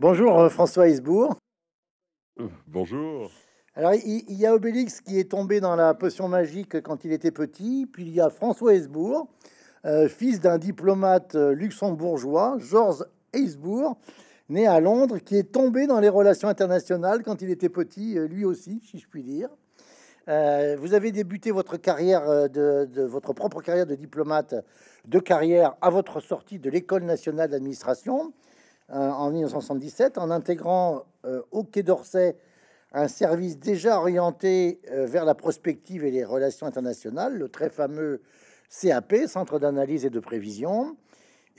Bonjour euh, François Isbourg. Euh, bonjour. Alors il y a Obélix qui est tombé dans la potion magique quand il était petit, puis il y a François Heisbourg euh, fils d'un diplomate luxembourgeois, Georges Heisbourg né à Londres, qui est tombé dans les relations internationales quand il était petit, lui aussi, si je puis dire. vous avez débuté votre carrière de, votre propre carrière de diplomate de carrière à votre sortie de l'école nationale d'administration. Euh, en 1977 en intégrant euh, au Quai d'Orsay un service déjà orienté euh, vers la prospective et les relations internationales, le très fameux CAP, Centre d'analyse et de prévision.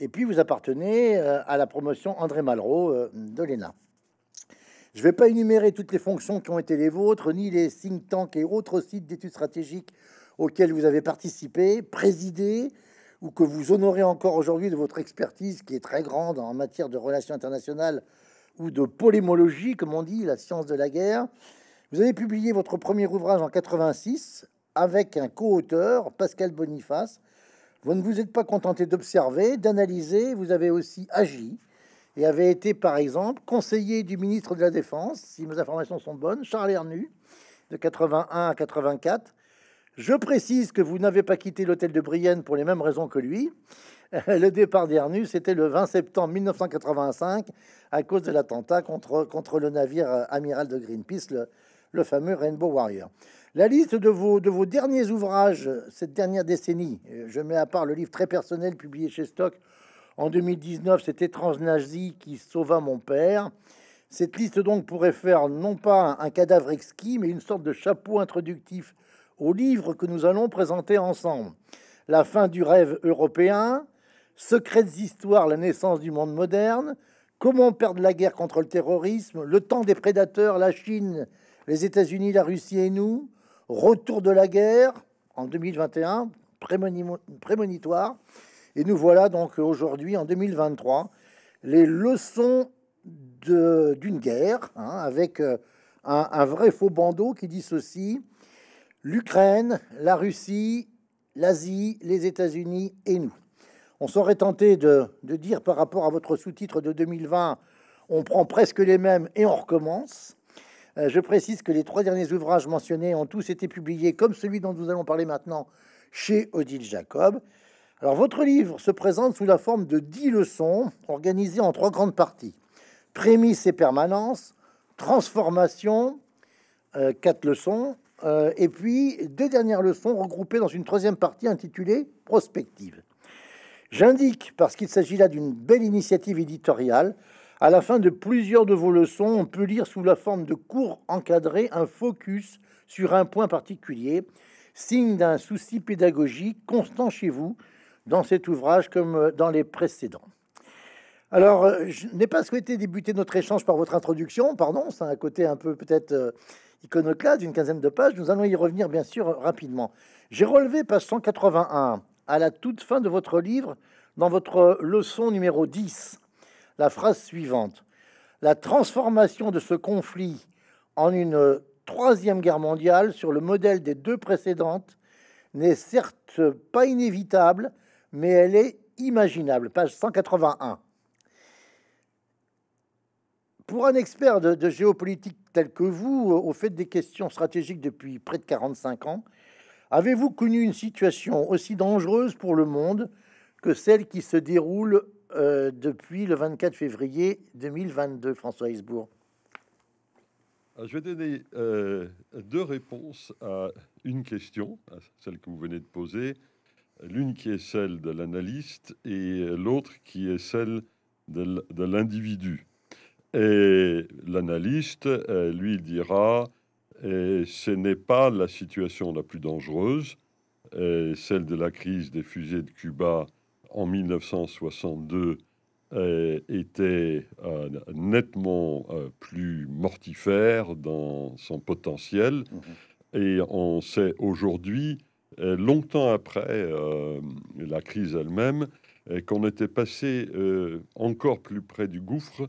Et puis, vous appartenez à la promotion André Malraux de l'ENA. Je ne vais pas énumérer toutes les fonctions qui ont été les vôtres, ni les think tanks et autres sites d'études stratégiques auxquels vous avez participé, présidé, ou que vous honorez encore aujourd'hui de votre expertise qui est très grande en matière de relations internationales ou de polémologie, comme on dit, la science de la guerre. Vous avez publié votre premier ouvrage en 86 avec un co-auteur, Pascal Boniface. Vous ne vous êtes pas contenté d'observer, d'analyser, vous avez aussi agi et avez été, par exemple, conseiller du ministre de la Défense, si mes informations sont bonnes, Charles Hernu, de 81 à 84, je précise que vous n'avez pas quitté l'hôtel de Brienne pour les mêmes raisons que lui. Le départ d'Ernus c'était le 20 septembre 1985 à cause de l'attentat contre, contre le navire euh, amiral de Greenpeace, le, fameux Rainbow Warrior. La liste de vos, de vos derniers ouvrages cette dernière décennie, euh, je mets à part le livre très personnel publié chez Stock en 2019, cet étrange nazi qui sauva mon père. Cette liste donc pourrait faire non pas un cadavre exquis, mais une sorte de chapeau introductif au livre que nous allons présenter ensemble. La fin du rêve européen, secrètes histoires, la naissance du monde moderne, Comment perdre la guerre contre le terrorisme, Le temps des prédateurs, la Chine, les États-Unis, la Russie et nous, Retour de la guerre en 2021, prémonitoire. Et nous voilà donc aujourd'hui en 2023, les leçons d'une guerre, hein, avec euh, un, vrai faux bandeau qui dit ceci l'Ukraine, la Russie, l'Asie, les États-Unis et nous. On serait tenté de, dire par rapport à votre sous-titre de 2020, on prend presque les mêmes et on recommence. Euh, je précise que les trois derniers ouvrages mentionnés ont tous été publiés, comme celui dont nous allons parler maintenant, chez Odile Jacob. Alors votre livre se présente sous la forme de dix leçons organisées en trois grandes parties. Prémices et permanences, transformation, euh, quatre leçons, euh, et puis deux dernières leçons regroupées dans une troisième partie intitulée Prospective. J'indique, parce qu'il s'agit là d'une belle initiative éditoriale, à la fin de plusieurs de vos leçons, on peut lire sous la forme de cours encadrés un focus sur un point particulier, signe d'un souci pédagogique constant chez vous dans cet ouvrage comme dans les précédents. Alors, je n'ai pas souhaité débuter notre échange par votre introduction, pardon, c'est un côté un peu peut-être euh, iconoclaste d'une quinzaine de pages. Nous allons y revenir bien sûr rapidement. J'ai relevé page 181 à la toute fin de votre livre, dans votre leçon numéro 10, la phrase suivante. La transformation de ce conflit en une troisième guerre mondiale sur le modèle des deux précédentes n'est certes pas inévitable, mais elle est imaginable. Page 181. Pour un expert de, géopolitique tel que vous, euh, au fait des questions stratégiques depuis près de 45 ans, avez-vous connu une situation aussi dangereuse pour le monde que celle qui se déroule euh, depuis le 24 février 2022, François Hesbourg euh, Je vais donner deux réponses à une question, à celle que vous venez de poser, l'une qui est celle de l'analyste et l'autre qui est celle de l'individu. Et l'analyste, euh, lui, dira, eh, ce n'est pas la situation la plus dangereuse, euh, celle de la crise des fusées de Cuba en 1962 euh, était nettement plus mortifère dans son potentiel. Mmh. Et on sait aujourd'hui, longtemps après la crise elle-même, qu'on était passé encore plus près du gouffre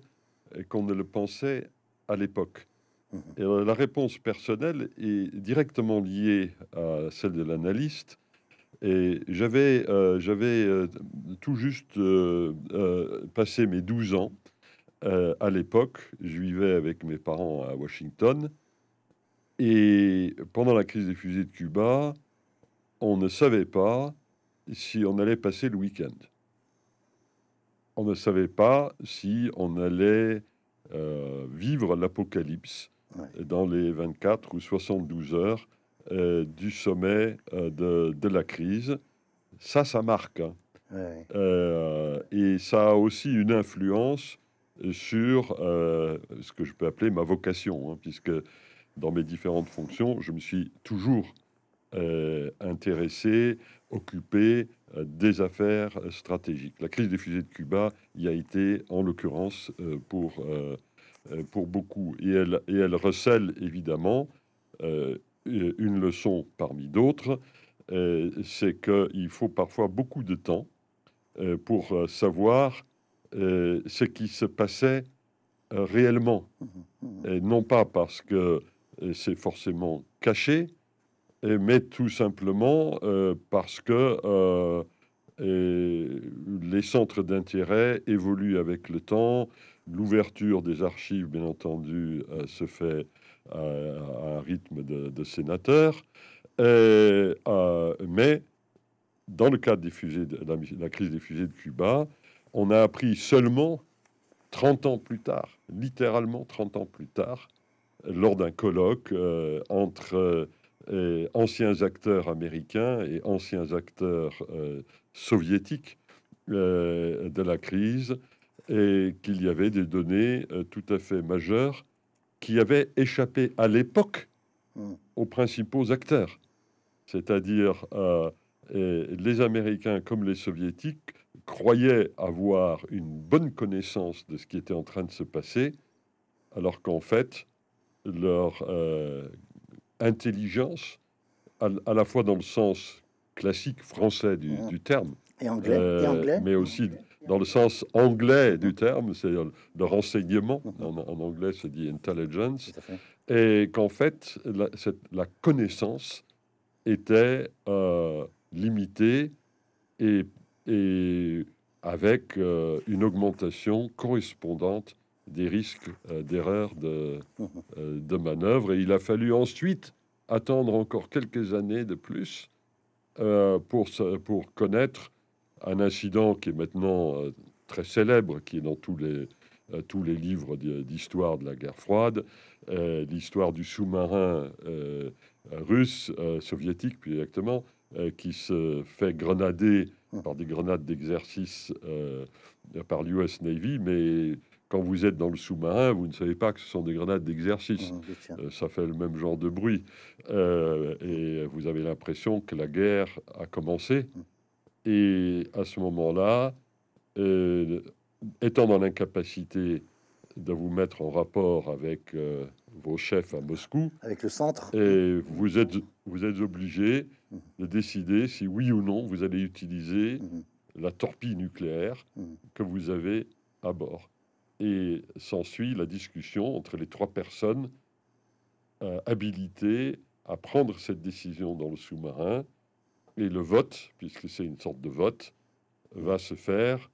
qu'on ne le pensait à l'époque. Mhm. Et euh, la réponse personnelle est directement liée à celle de l'analyste. Et j'avais euh, euh, tout juste passé mes 12 ans. à l'époque, je vivais avec mes parents à Washington. Et pendant la crise des fusées de Cuba, on ne savait pas si on allait passer le week-end on ne savait pas si on allait euh, vivre l'apocalypse dans les 24 ou 72 heures euh, du sommet euh, de, la crise. Ça, ça marque. Hein. et ça a aussi une influence sur ce que je peux appeler ma vocation, hein, puisque dans mes différentes fonctions, je me suis toujours intéressé occupé euh, des affaires euh, stratégiques. La crise des fusées de Cuba y a été, en l'occurrence, euh, pour, pour beaucoup. Et elle, et elle recèle évidemment une leçon parmi d'autres, c'est qu'il faut parfois beaucoup de temps pour savoir ce qui se passait réellement. Mmh, mmh, mmh. Et non pas parce que c'est forcément caché, mais tout simplement euh, parce que euh, les centres d'intérêt évoluent avec le temps. L'ouverture des archives, bien entendu, euh, se fait à, un rythme de, de sénateur. mais dans le cadre des fusées de, la, la, crise des fusées de Cuba, on a appris seulement 30 ans plus tard, littéralement 30 ans plus tard, lors d'un colloque entre anciens acteurs américains et anciens acteurs euh, soviétiques euh, de la crise, et qu'il y avait des données euh, tout à fait majeures qui avaient échappé à l'époque hmm. aux principaux acteurs, c'est-à-dire les Américains comme les Soviétiques croyaient avoir une bonne connaissance de ce qui était en train de se passer, alors qu'en fait, leur intelligence, à, la fois dans le sens classique français du, mm. terme, et euh, anglais, mais aussi dans le sens anglais du mm. terme, c'est-à-dire de renseignement, mm-hmm. en, anglais c'est dit intelligence, et qu'en fait, la, connaissance était euh, limitée et, avec euh, une augmentation correspondante des risques euh, d'erreur de, mmh. euh, de manœuvre. Et il a fallu ensuite attendre encore quelques années de plus euh, pour, pour connaître un incident qui est maintenant euh, très célèbre, qui est dans tous les, tous les livres d'histoire de la guerre froide, l'histoire du sous-marin russe, soviétique plus exactement, qui se fait grenader mmh. par des grenades d'exercice par l'US Navy, mais quand vous êtes dans le sous-marin, vous ne savez pas que ce sont des grenades d'exercice. Euh, ça fait le même genre de bruit. Euh, et vous avez l'impression que la guerre a commencé. Mm. Et à ce moment-là, euh, étant dans l'incapacité de vous mettre en rapport avec vos chefs à Moscou, avec le centre, et vous êtes, vous êtes obligé mm. de décider si oui ou non vous allez utiliser mm. la torpille nucléaire que vous avez à bord et s'ensuit la discussion entre les trois personnes euh, habilitées à prendre cette décision dans le sous-marin. Et le vote, puisque c'est une sorte de vote, va se faire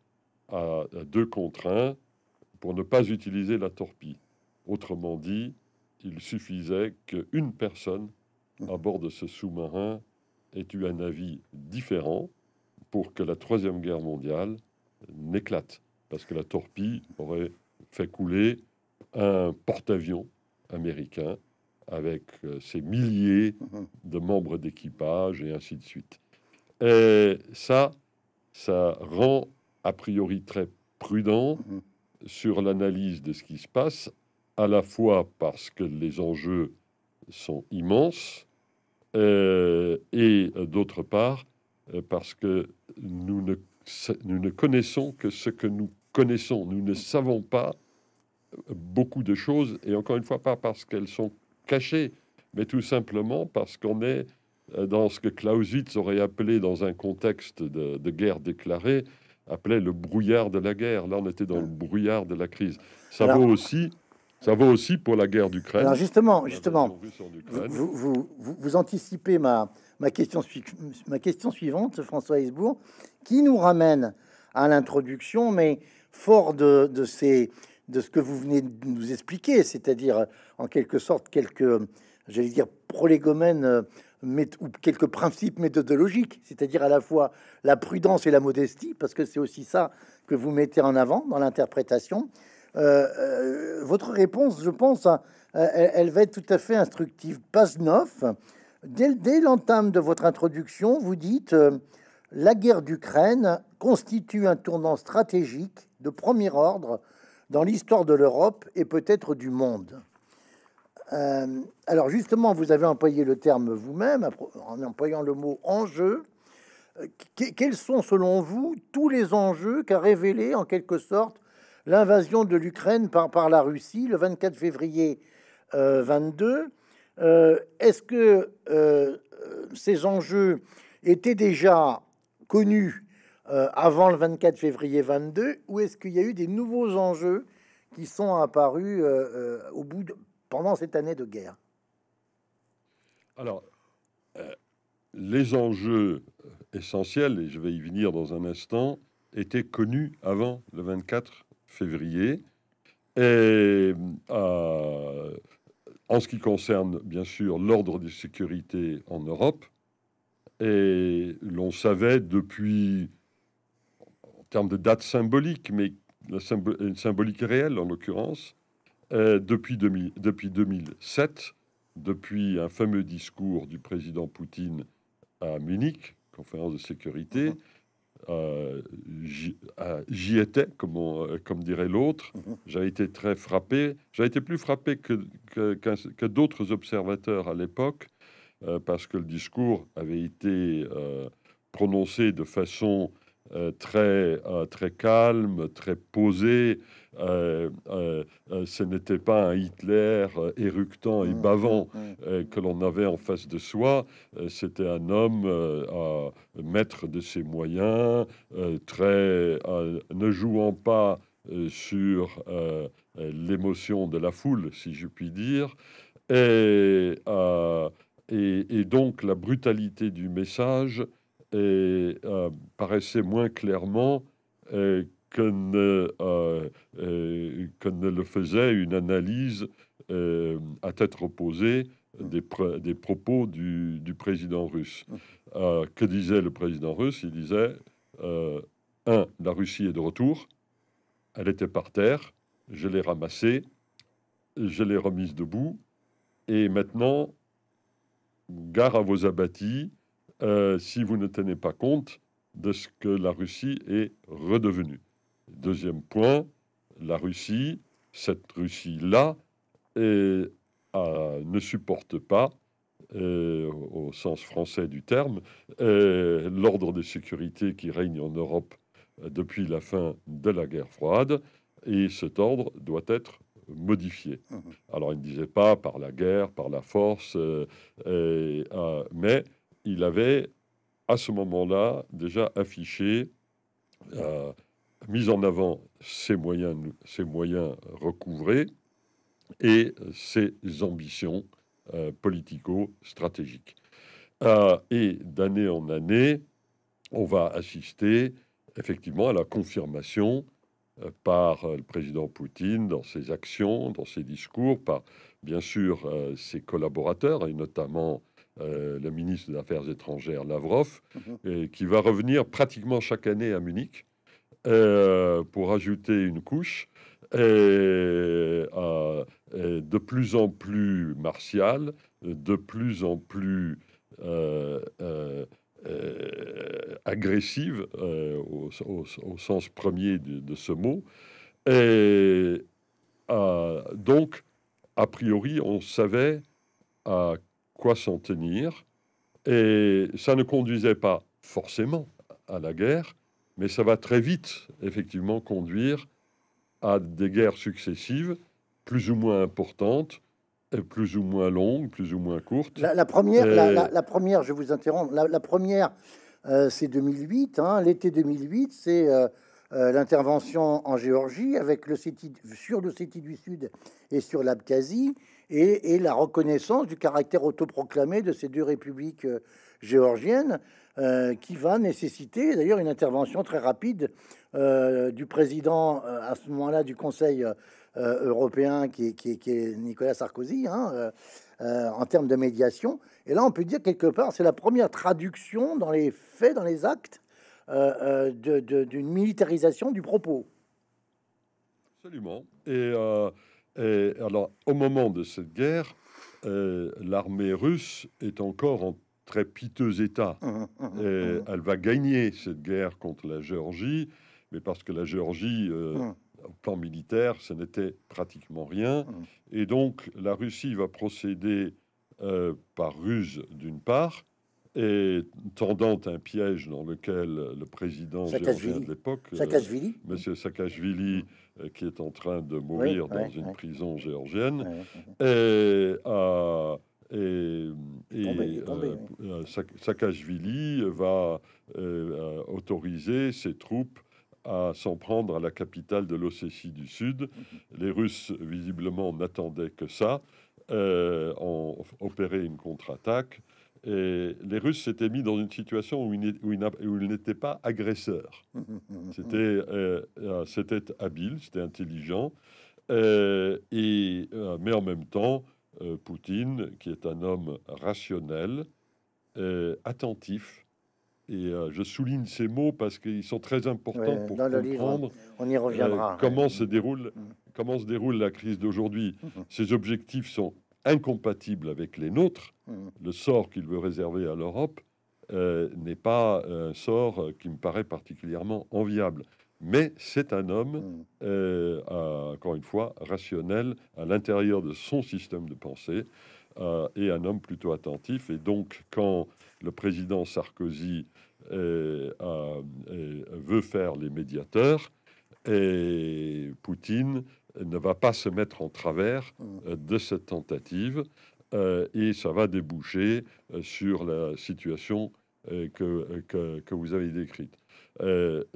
à, à, deux contre un pour ne pas utiliser la torpille. Autrement dit, il suffisait qu'une personne à bord de ce sous-marin ait eu un avis différent pour que la Troisième Guerre mondiale n'éclate parce que la torpille aurait fait couler un porte-avions américain avec euh, ses milliers mhm. de membres d'équipage et ainsi de suite. Et ça, ça rend a priori très prudent mhm. sur l'analyse de ce qui se passe, à la fois parce que les enjeux sont immenses euh, et euh, d'autre part parce que nous ne nous ne connaissons que ce que nous connaissons. Nous ne savons pas beaucoup de choses, et encore une fois, pas parce qu'elles sont cachées, mais tout simplement parce qu'on est euh, dans ce que Clausewitz aurait appelé, dans un contexte de, guerre déclarée, appelé le brouillard de la guerre. Là, on était dans le brouillard de la crise. Ça vaut aussi ça vaut aussi pour la guerre d'Ukraine. justement, justement, vous, vous, anticipez ma, ma, question, ma question suivante, François Hesbourg, qui nous ramène à l'introduction, mais fort de, de, ces, de ce que vous venez de nous expliquer, c'est-à-dire en quelque sorte quelques, j'allais dire, prolégomènes euh, ou quelques principes méthodologiques, c'est-à-dire à la fois la prudence et la modestie, parce que c'est aussi ça que vous mettez en avant dans l'interprétation, euh, euh, votre réponse, je pense, hein, elle, va être tout à fait instructive. Pas 9, dès, l'entame de votre introduction, vous dites euh, La guerre d'Ukraine constitue un tournant stratégique de premier ordre dans l'histoire de l'Europe et peut-être du monde. alors justement, vous avez employé le terme vous-même en employant le mot enjeu. Quels sont selon vous tous les enjeux qu'a révélé en quelque sorte l'invasion de l'Ukraine par, la Russie le 24 février 22. Euh, euh, est-ce que euh, ces enjeux étaient déjà connus avant le 24 février 22 ou est-ce qu'il y a eu des nouveaux enjeux qui sont apparus au bout de, pendant cette année de guerre Alors, les enjeux essentiels, et je vais y venir dans un instant, étaient connus avant le 24 février. Et euh, en ce qui concerne, bien sûr, l'ordre de sécurité en Europe, et l'on savait depuis, en termes de date symbolique, mais la une symbolique réelle en l'occurrence, euh, depuis, depuis, 2007, depuis un fameux discours du président Poutine à Munich, conférence de sécurité, mhm. Euh, euh, j'y étais, comme, euh, comme dirait l'autre. Mhm. J'ai été très frappé. J'avais été plus frappé que, que, d'autres observateurs à l'époque, parce que le discours avait été prononcé de façon euh, très, euh, très calme, très posé. Euh, ce n'était pas un Hitler éructant et mmh, bavant mmh, mmh. que l'on avait en face de soi. C'était un homme à maître de ses moyens, très, ne jouant pas sur l'émotion de la foule, si je puis dire. et, et donc la brutalité du message et, euh, paraissait moins clairement euh, euh, que ne, le faisait une analyse à tête reposée des, des propos du, du, président russe. Hum. que disait le président russe Il disait un, la Russie est de retour, elle était par terre, je l'ai ramassée, je l'ai remise debout, et maintenant, gare à vos abattis, euh, si vous ne tenez pas compte de ce que la Russie est redevenue. Deuxième point, la Russie, cette Russie-là, ne supporte pas, euh, au sens français du terme, euh, l'ordre de sécurité qui règne en Europe depuis la fin de la guerre froide, et cet ordre doit être modifié. Mmh Alors il ne disait pas par la guerre, par la force, mais il avait à ce moment-là déjà affiché, euh, mis en avant ses moyens, ses moyens recouvrés et ses ambitions euh, politico-stratégiques. Euh, et d'année en année, on va assister effectivement à la confirmation par le président Poutine dans ses actions, dans ses discours, par bien sûr ses collaborateurs et notamment euh, le ministre des Affaires étrangères Lavrov, mhm. qui va revenir pratiquement chaque année à Munich euh, pour ajouter une couche euh, de plus en plus martiale, de plus en plus agressive au, sens premier de, ce mot. Et donc, a priori, on savait à quoi s'en tenir. Et ça ne conduisait pas forcément à la guerre, mais ça va très vite, effectivement, conduire à des guerres successives, plus ou moins importantes, et plus ou moins longues, plus ou moins courtes. La, première, la, première, je vous interromps, la, première, euh, c'est 2008, hein. l'été 2008, c'est euh, euh, l'intervention en Géorgie avec le CETI, sur le CETI du Sud et sur l'Abkhazie et, la reconnaissance du caractère autoproclamé de ces deux républiques euh, géorgiennes, euh, qui va nécessiter d'ailleurs une intervention très rapide euh, du président à ce moment-là du Conseil européen, qui, qui, est Nicolas Sarkozy, hein, en termes de médiation. Et là, on peut dire quelque part, c'est la première traduction dans les faits, dans les actes, d'une militarisation du propos. Absolument. Et euh, alors, au moment de cette guerre, euh, l'armée russe est encore en très piteux état. Hum, hum, hum, euh, elle va gagner cette guerre contre la Géorgie, mais parce que la Géorgie, au plan militaire, ce n'était pratiquement rien. Et donc, la Russie va procéder par ruse, d'une part, et tendant un piège dans lequel le président géorgien de l'époque, M. Monsieur Saakashvili, euh, qui est en train de mourir dans une prison géorgienne, et euh, et, euh, va autoriser ses troupes à s'en prendre à la capitale de l'Ossétie du Sud. Mhm. Les Russes, visiblement, n'attendaient que ça, ont opéré une contre-attaque. Et euh, les Russes s'étaient mis dans une situation où ils n'étaient pas agresseurs. Mmh, mmh, mmh, c'était euh, euh habile, c'était intelligent. Euh, et, mais en même temps, Poutine, qui est un homme rationnel, attentif, et je souligne ces mots parce qu'ils sont très importants pour comprendre on y reviendra. comment, se déroule, comment se déroule la crise d'aujourd'hui. ses objectifs sont incompatible avec les nôtres, hmm. le sort qu'il veut réserver à l'Europe euh, n'est pas un sort euh, qui me paraît particulièrement enviable. Mais c'est un homme, hmm. euh, encore une fois, rationnel à l'intérieur de son système de pensée et un homme plutôt attentif. Et donc, quand le président Sarkozy veut faire les médiateurs, et Poutine ne va pas se mettre en travers mm. euh, de cette tentative euh, et ça va déboucher euh, sur la situation que, que, vous avez décrite.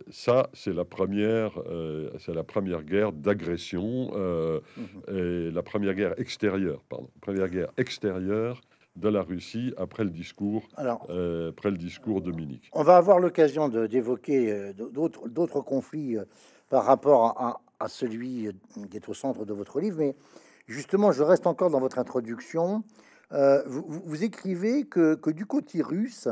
ça, c'est la première, c'est la première guerre d'agression, mm-hmm. la première guerre extérieure, pardon, première guerre extérieure de la Russie après le discours, après le discours de Munich. On va avoir l'occasion d'évoquer d'autres conflits par rapport à, à celui euh, qui est au centre de votre livre, mais justement, je reste encore dans votre introduction. Euh, vous, écrivez que, que, du côté russe,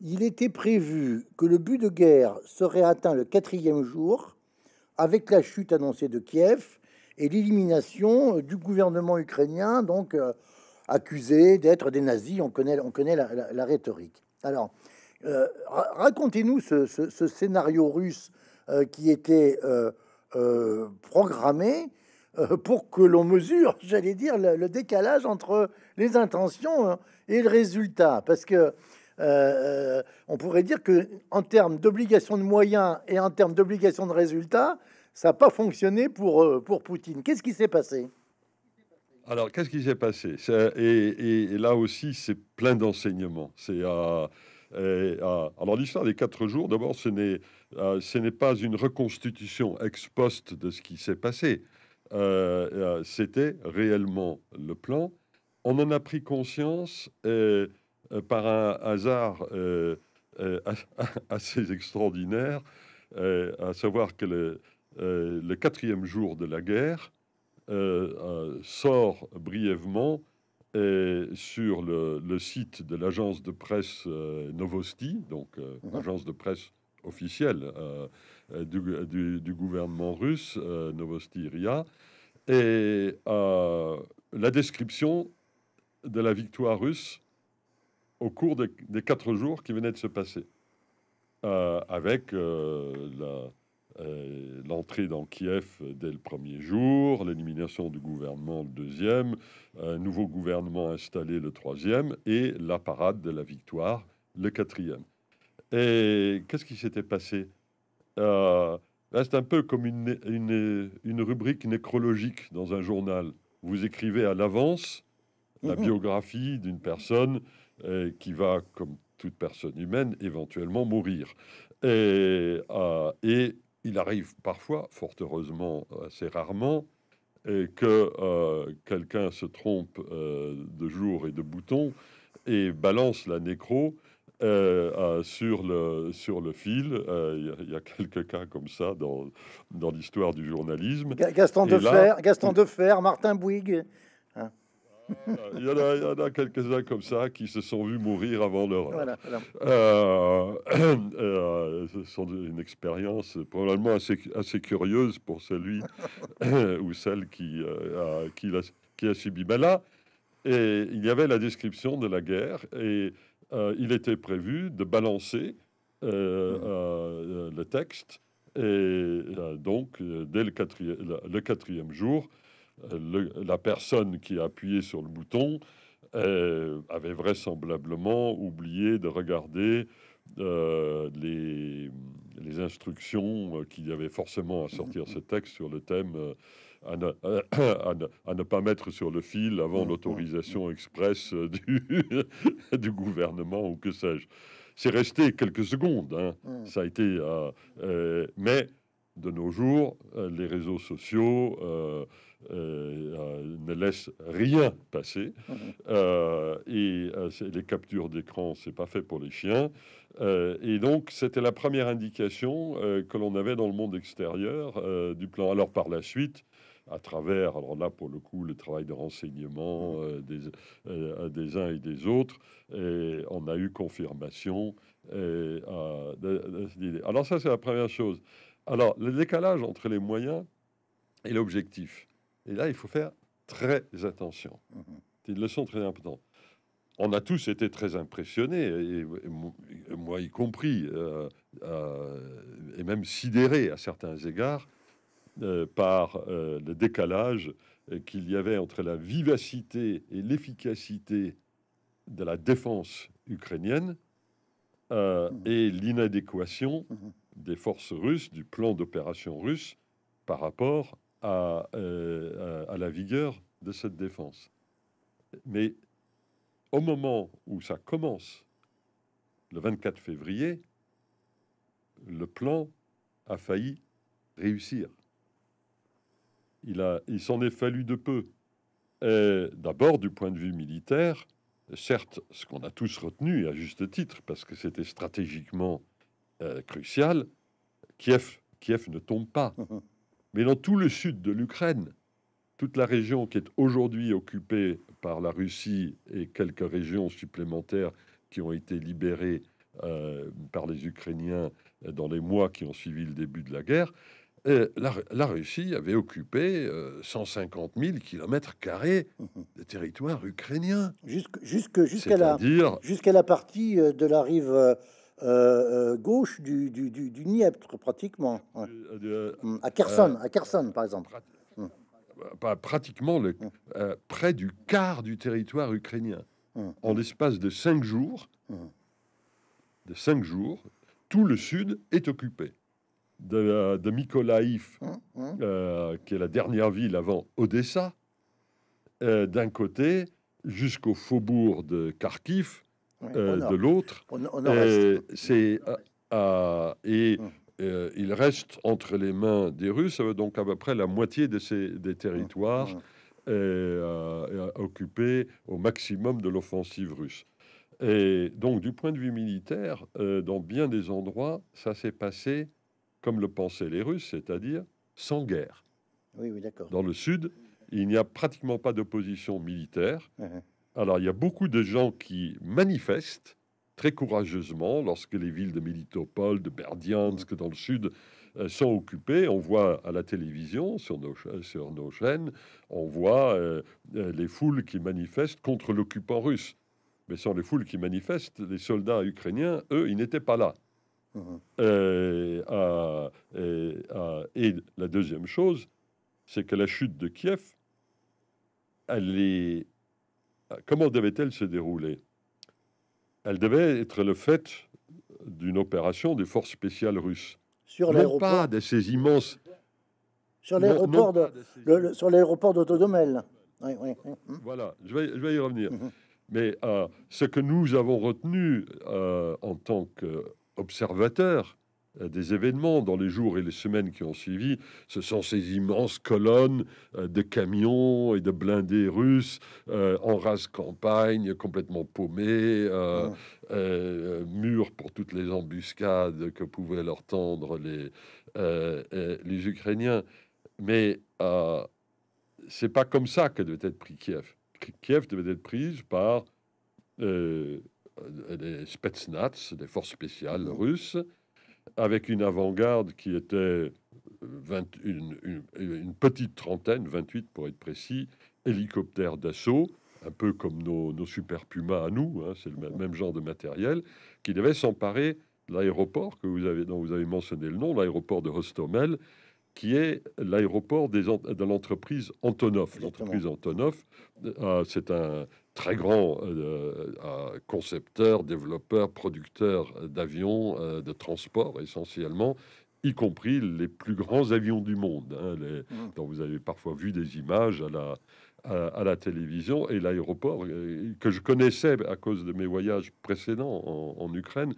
il était prévu que le but de guerre serait atteint le quatrième jour, avec la chute annoncée de Kiev et l'élimination euh, du gouvernement ukrainien, donc accusé d'être des nazis. On connaît, on connaît la, rhétorique. Alors, racontez-nous ce, ce, scénario russe qui était euh, programmé euh, pour que l'on mesure, j'allais dire, le, décalage entre les intentions hein, et le résultat. Parce que euh, on pourrait dire que en termes d'obligation de moyens et en termes d'obligation de résultats, ça n'a pas fonctionné pour, pour Poutine. Qu'est-ce qui s'est passé Alors, qu'est-ce qui s'est passé et, là aussi, c'est plein d'enseignements. C'est à... Euh, ah, alors l'histoire des quatre jours, d'abord, ce n'est euh, pas une reconstitution ex poste de ce qui s'est passé. Euh, c'était réellement le plan. On en a pris conscience par un hasard assez extraordinaire, à savoir que le, quatrième jour de la guerre sort brièvement et sur le, site de l'agence de presse euh, Novosti, donc l'agence euh, mhm. agence de presse officielle euh, du, gouvernement russe, Novosti RIA, et la description de la victoire russe au cours des quatre jours qui venaient de se passer, avec la, euh, l'entrée dans Kiev dès le premier jour, l'élimination du gouvernement le deuxième, un nouveau gouvernement installé le troisième et la parade de la victoire le quatrième. Et qu'est-ce qui s'était passé euh, C'est un peu comme une, une, rubrique nécrologique dans un journal. Vous écrivez à l'avance la biographie d'une personne euh, qui va, comme toute personne humaine, éventuellement mourir. et euh, il arrive parfois, fort heureusement, assez rarement, que euh, quelqu'un se trompe euh, de jour et de bouton et balance la nécro euh, sur, le, sur le fil. Il y, a quelques cas comme ça dans, dans l'histoire du journalisme. Gaston Gaston Defer, Martin Bouygues il, y en a, quelques-uns comme ça qui se sont vus mourir avant leur euh, euh, c'est une expérience probablement assez, assez curieuse pour celui ou celle qui, euh, a, qui, a, subi. Mais ben et, il y avait la description de la guerre et il était prévu de balancer mm. le texte. Et donc, dès le le quatrième jour, la personne qui a appuyé sur le bouton euh, avait vraisemblablement oublié de regarder euh, les, instructions euh, qu'il y avait forcément à sortir ce texte sur le thème à, ne, pas mettre sur le fil avant mm, mm, l'autorisation mm. express du, du, gouvernement ou que sais-je. C'est resté quelques secondes, hein. ça a été... mais de nos jours, les réseaux sociaux ne laissent rien passer. et les captures d'écran, c'est pas fait pour les chiens. et donc, c'était la première indication que l'on avait dans le monde extérieur du plan. Alors, par la suite, à travers, alors là pour le coup, le travail de renseignement des, uns et des autres, et on a eu confirmation. alors ça c'est la première chose. Alors, le décalage entre les moyens et l'objectif. Et là, il faut faire très attention. Mhm. C'est une leçon très importante. On a tous été très impressionnés, et, moi y compris, euh, euh, et même sidérés à certains égards, euh, par le décalage qu'il y avait entre la vivacité et l'efficacité de la défense ukrainienne mhm. et l'inadéquation mhm des forces russes, du plan d'opération russe par rapport euh, à, la vigueur de cette défense. Mais au moment où ça commence, le 24 février, le plan a failli réussir. Il, a, il s'en est fallu de peu. D'abord, du point de vue militaire, certes, ce qu'on a tous retenu, à juste titre, parce que c'était stratégiquement euh, crucial. Kiev, Kiev ne tombe pas. Mais dans tout le sud de l'Ukraine, toute la région qui est aujourd'hui occupée par la Russie et quelques régions supplémentaires qui ont été libérées euh, par les Ukrainiens dans les mois qui ont suivi le début de la guerre, euh, la, Russie avait occupé 150 000 kilomètres carrés de territoire ukrainien. jusque, jusqu'à, jusqu'à la partie de la rive euh, euh, gauche du, du, du, pratiquement. Euh, mm, à Kherson, à Kherson, par exemple. Mm. pas pratiquement le, mm. près du quart du territoire ukrainien. En l'espace de cinq jours, de cinq jours, tout le sud est occupé. De, de Mykolaïf, qui est la dernière ville avant Odessa, d'un côté, jusqu'au faubourg de Kharkiv, euh, de l'autre. C'est et il reste entre les mains des Russes, euh, donc à peu près la moitié de ces, des hum, territoires hum. Euh, occupés au maximum de l'offensive russe. Et donc, du point de vue militaire, dans bien des endroits, ça s'est passé comme le pensaient les Russes, c'est-à-dire sans guerre. Oui, oui, d'accord. Dans le sud, il n'y a pratiquement pas d'opposition militaire. Hum, alors, il y a beaucoup de gens qui manifestent très courageusement lorsque les villes de Militopol, de Berdiansk, dans le sud, euh, sont occupées. On voit à la télévision, sur nos, sur nos chaînes, on voit euh, euh, les foules qui manifestent contre l'occupant russe. Mais sans les foules qui manifestent, les soldats ukrainiens, eux, ils n'étaient pas là. Mmh. et, et la deuxième chose, c'est que la chute de Kiev, elle est comment devait-elle se dérouler Elle devait être le fait d'une opération des forces spéciales russes. Sur l'aéroport. pas de ces immenses. Sur l'aéroport d'Autodomel. Voilà, je vais, y revenir. Mhm. Mais euh, ce que nous avons retenu euh, en tant qu'observateurs, euh, des événements dans les jours et les semaines qui ont suivi. Ce sont ces immenses colonnes euh, de camions et de blindés russes euh, en rase campagne, complètement paumés, euh, pour toutes les embuscades que pouvaient leur tendre les, Ukrainiens. Mais c'est pas comme ça que devait être pris Kiev. Kiev devait être prise par les Spetsnaz, les forces spéciales russes, avec une avant-garde qui était une, petite trentaine, 28 pour être précis, hélicoptères d'assaut, un peu comme nos, super Pumas à nous, hein, c'est le même, genre de matériel, qui devait s'emparer de l'aéroport que vous avez, dont vous avez mentionné le nom, l'aéroport de Rostomel, qui est l'aéroport des, de l'entreprise Antonov. L'entreprise Antonov, euh, c'est un, très grand euh, euh, euh, concepteur, développeur, producteur d'avions de transport essentiellement, y compris les plus grands avions du monde, hein, les, mm. dont vous avez parfois vu des images à la, à, la télévision, et l'aéroport que je connaissais à cause de mes voyages précédents en, en Ukraine.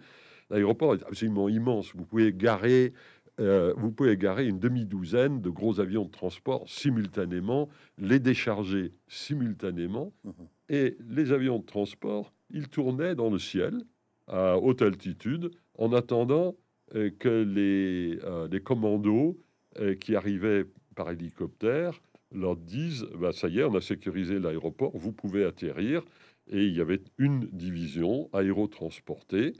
L'aéroport est absolument immense. Vous pouvez garer euh, vous pouvez garer une demi-douzaine de gros avions de transport simultanément, les décharger simultanément. Mhm. Et les avions de transport, ils tournaient dans le ciel à haute altitude en attendant euh, que les, euh, les commandos qui arrivaient par hélicoptère leur disent bah, Ça y est, on a sécurisé l'aéroport, vous pouvez atterrir. Et il y avait une division aérotransportée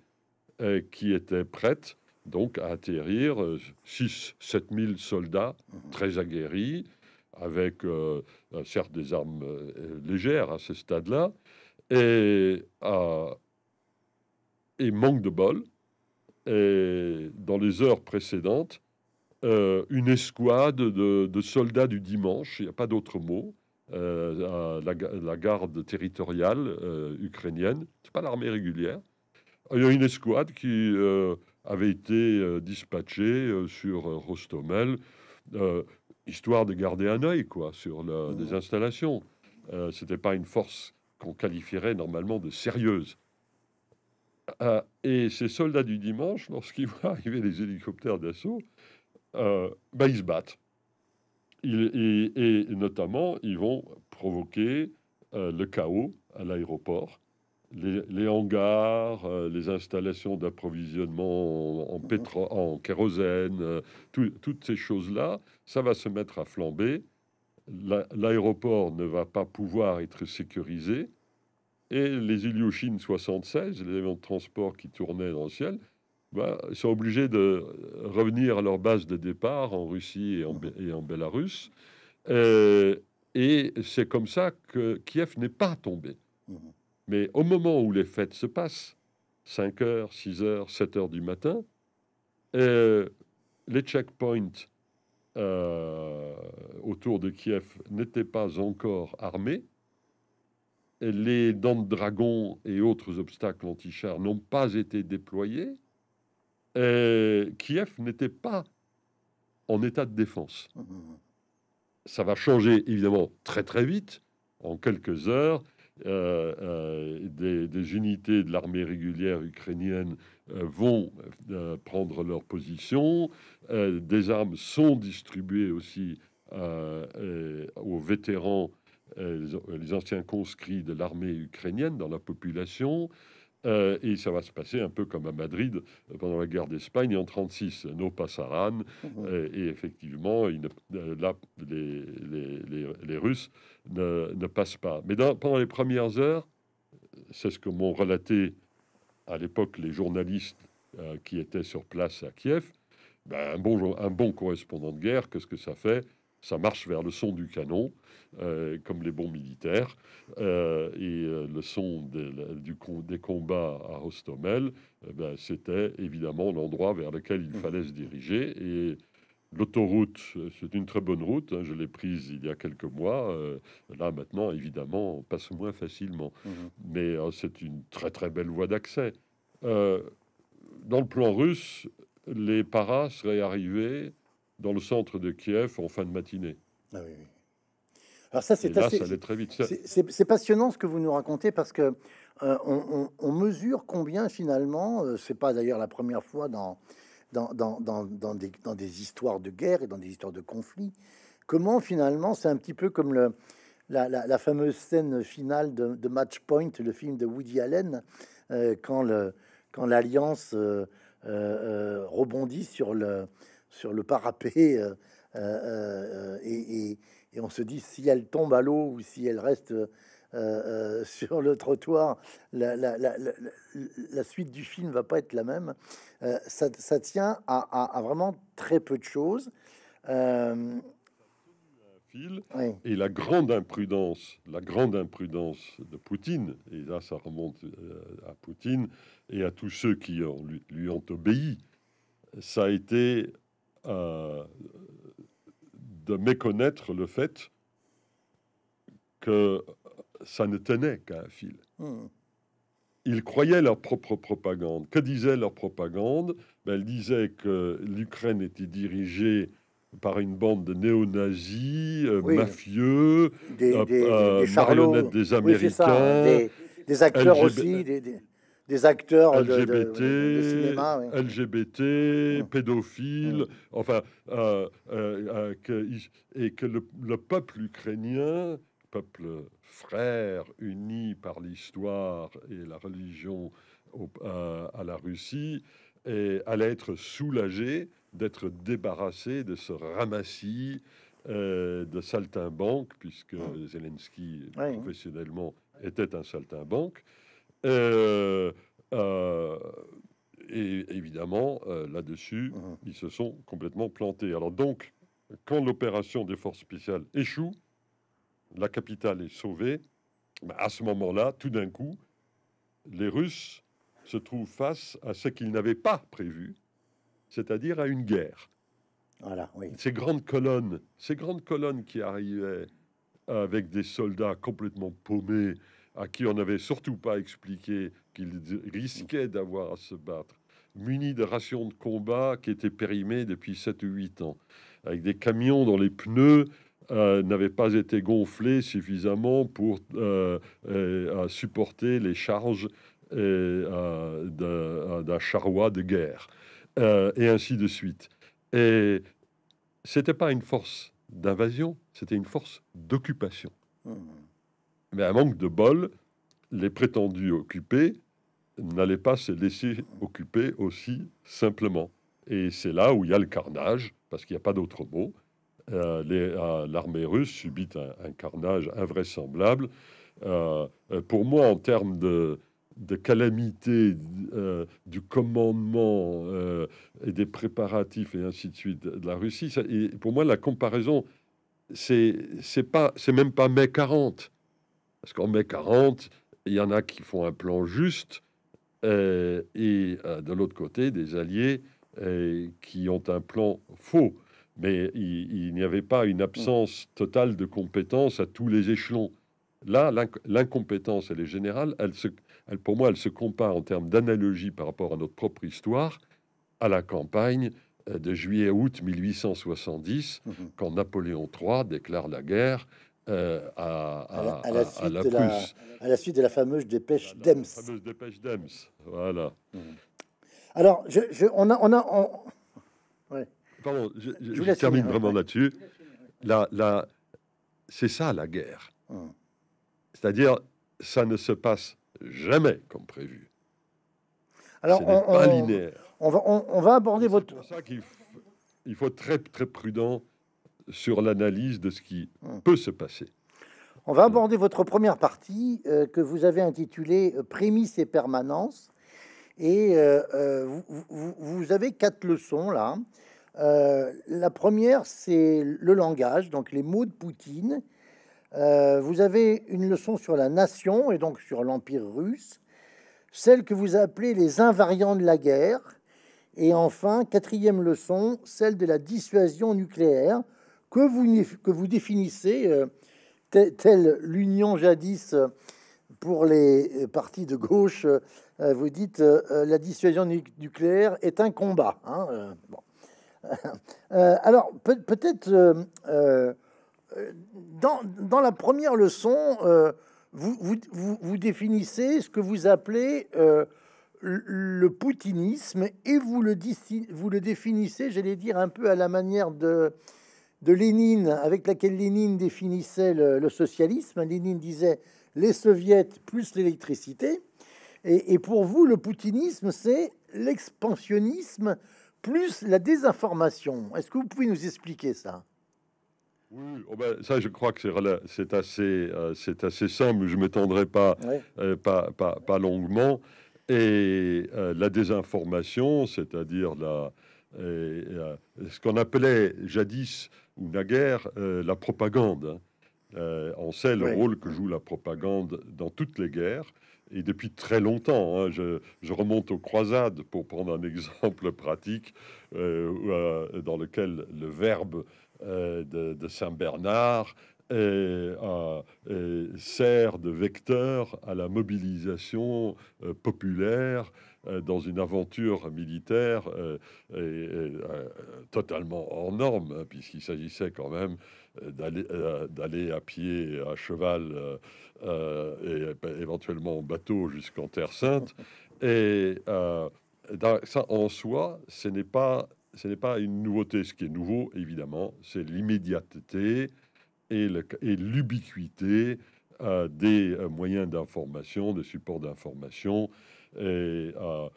qui était prête donc à atterrir 6 7 000 soldats mhm. très aguerris, avec euh, certes des armes euh, euh, légères à ce stade-là, et, et, manque de bol. Et dans les heures précédentes, une escouade de, soldats du dimanche, il n'y a pas d'autre mot, la, garde territoriale ukrainienne, c'est pas l'armée régulière, il y a une escouade qui avait été euh, dispatché euh, sur euh, Rostomel, histoire de garder un œil quoi, sur les mmh. installations. Euh, c'était pas une force qu'on qualifierait normalement de sérieuse. et ces soldats du dimanche, lorsqu'ils voient arriver les hélicoptères d'assaut, bah, ils se battent. et, notamment, ils vont provoquer le chaos à l'aéroport les, hangars, euh, les installations d'approvisionnement en, pétro en kérosène, euh, toutes ces choses-là, ça va se mettre à flamber. L'aéroport ne va pas pouvoir être sécurisé. Et les Ilyushin 76, les avions de transport qui tournaient dans le ciel, bah, sont obligés de revenir à leur base de départ en Russie et en, et en Bélarus. Euh, et c'est comme ça que Kiev n'est pas tombé. Mmh mais au moment où les fêtes se passent, 5 h 6 h 7 h du matin, euh, les checkpoints euh, autour de Kiev n'étaient pas encore armés. Et les dents de dragon et autres obstacles anti-chars n'ont pas été déployés. Et Kiev n'était pas en état de défense. Mmh, mmh, mmh. Ça va changer évidemment très très vite, en quelques heures. Euh, euh, des, unités de l'armée régulière ukrainienne euh, vont prendre leur position. des armes sont distribuées aussi aux vétérans, les anciens conscrits de l'armée ukrainienne dans la population. Euh, et ça va se passer un peu comme à Madrid euh, pendant la guerre d'Espagne en 36, nos passaran. et effectivement, euh, là, les, Russes ne, passent pas. Mais pendant les premières heures, c'est ce que m'ont relaté à l'époque les journalistes qui étaient sur place à Kiev, ben, un bon correspondant de guerre, qu'est-ce que ça fait ça marche vers le son du canon, euh, comme les bons militaires. Euh, et euh, le son des, des combats à Rostomel, eh ben, c'était évidemment l'endroit vers lequel il mhm. fallait se diriger. Et L'autoroute, c'est une très bonne route. Hein, je l'ai prise il y a quelques mois. là, maintenant, évidemment, on passe moins facilement. Mhm. Mais c'est une très, très belle voie d'accès. dans le plan russe, les paras seraient arrivés dans le centre de Kiev en fin de matinée. Ah oui, Alors ça, c'est assez... très vite. C'est passionnant ce que vous nous racontez parce que euh, on, mesure combien finalement, euh, c'est pas d'ailleurs la première fois dans dans, dans, dans, des, dans, des, histoires de guerre et dans des histoires de conflits, comment finalement, c'est un petit peu comme le, la, la, fameuse scène finale de, de, Match Point, le film de Woody Allen, euh, quand le quand l'alliance rebondit sur le sur le parapet euh, euh, euh, et, on se dit si elle tombe à l'eau ou si elle reste sur le trottoir, la, suite du film va pas être la même. Ça, tient à, vraiment très peu de choses. Et la grande imprudence, la grande imprudence de Poutine, et là ça remonte à Poutine et à tous ceux qui ont, lui ont obéi, ça a été de méconnaître le fait que ça ne tenait qu'à un fil. Hmm. Ils croyaient leur propre propagande. Que disait leur propagande ben, Elle disait que l'Ukraine était dirigée par une bande de néo-nazis, euh, mafieux, des, euh, euh, marionnettes des hein, Américains. des, acteurs aussi des acteurs LGBT, de, LGBT, mmh. pédophiles, mmh. enfin, euh, euh, euh, et que le, peuple ukrainien, peuple frère uni par l'histoire et la religion à la Russie, allait être soulagé d'être débarrassé de ce ramassis de saltimbanques, puisque mmh. Zelensky professionnellement était un saltimbanque. Euh, euh, et évidemment, euh, là-dessus, ils se sont complètement plantés. Alors donc, quand l'opération des forces spéciales échoue, la capitale est sauvée. Bah, à ce moment-là, tout d'un coup, les Russes se trouvent face à ce qu'ils n'avaient pas prévu, c'est-à-dire à une guerre. Voilà, Ces grandes colonnes, ces grandes colonnes qui arrivaient avec des soldats complètement paumés, à qui on n'avait surtout pas expliqué qu'ils risquaient d'avoir à se battre, munis de rations de combat qui étaient périmées depuis 7 ou 8 ans, avec des camions dont les pneus euh, n'avaient pas été gonflés suffisamment pour euh, à supporter les charges d'un charroi de guerre, euh, et ainsi de suite. Et c'était pas une force d'invasion, c'était une force d'occupation. Mmh. Mais à manque de bol, les prétendus occupés n'allaient pas se laisser occuper aussi simplement. Et c'est là où il y a le carnage, parce qu'il n'y a pas d'autre mot. Euh, euh, l'armée russe subit un, carnage invraisemblable. Euh, pour moi, en termes de, calamité du commandement et des préparatifs et ainsi de suite de la Russie, et pour moi, la comparaison, c'est même pas mai 40 parce qu'en mai 40, il y en a qui font un plan juste, euh, et euh, de l'autre côté, des alliés euh, qui ont un plan faux. Mais il, n'y avait pas une absence totale de compétence à tous les échelons. Là, l'incompétence, elle est générale. Elle se, elle, pour moi, elle se compare en termes d'analogie par rapport à notre propre histoire, à la campagne de juillet août 1870, mmh quand Napoléon III déclare la guerre à, à, la, suite de la fameuse dépêche d'Ems. dépêche d'Ems, voilà. Mmh. Alors, je, on a... On a on... Pardon, je, termine vraiment là-dessus. Là, là, c'est ça la guerre. Mmh. C'est-à-dire, ça ne se passe jamais comme prévu. Alors, on, va, on, va aborder votre... C'est pour ça qu'il faut, il faut être très, très prudent sur l'analyse de ce qui hum. peut se passer. On va aborder votre première partie euh, que vous avez intitulée euh, Prémices et permanence. Et euh, vous, avez quatre leçons là. la première, c'est le langage, donc les mots de Poutine. vous avez une leçon sur la nation et donc sur l'Empire russe. Celle que vous appelez les invariants de la guerre. Et enfin, quatrième leçon, celle de la dissuasion nucléaire que vous, que vous définissez, euh, telle, l'union jadis euh, pour les euh, partis de gauche, vous dites la dissuasion nucléaire est un combat. Hein, alors peut, être dans, dans, la première leçon, vous, vous, définissez ce que vous appelez le poutinisme et vous le, vous le définissez, j'allais dire, un peu à la manière de de Lénine, avec laquelle Lénine définissait le, socialisme. Lénine disait les soviets plus l'électricité. Et, pour vous, le poutinisme, c'est l'expansionnisme plus la désinformation. Est-ce que vous pouvez nous expliquer ça oui, oh ben, ça je crois que c'est assez, euh, c'est assez simple, je m'étendrai pas, euh, pas, pas, longuement. Et euh, la désinformation, c'est-à-dire la, et, euh, ce qu'on appelait jadis ou naguère euh, la propagande. Hein. Euh, on sait le rôle que joue la propagande dans toutes les guerres et depuis très longtemps. Hein. je, remonte aux croisades pour prendre un exemple pratique dans lequel le verbe de, Saint Bernard sert de vecteur à la mobilisation populaire euh, dans une aventure militaire euh, euh, totalement hors norme, hein, puisqu'il s'agissait quand même d'aller à pied, à cheval et bah, éventuellement en bateau jusqu'en Terre Sainte. Et ça, en soi, ce n'est pas une nouveauté. Ce qui est nouveau, évidemment, c'est l'immédiateté et l'ubiquité des moyens d'information, des supports d'information et euh,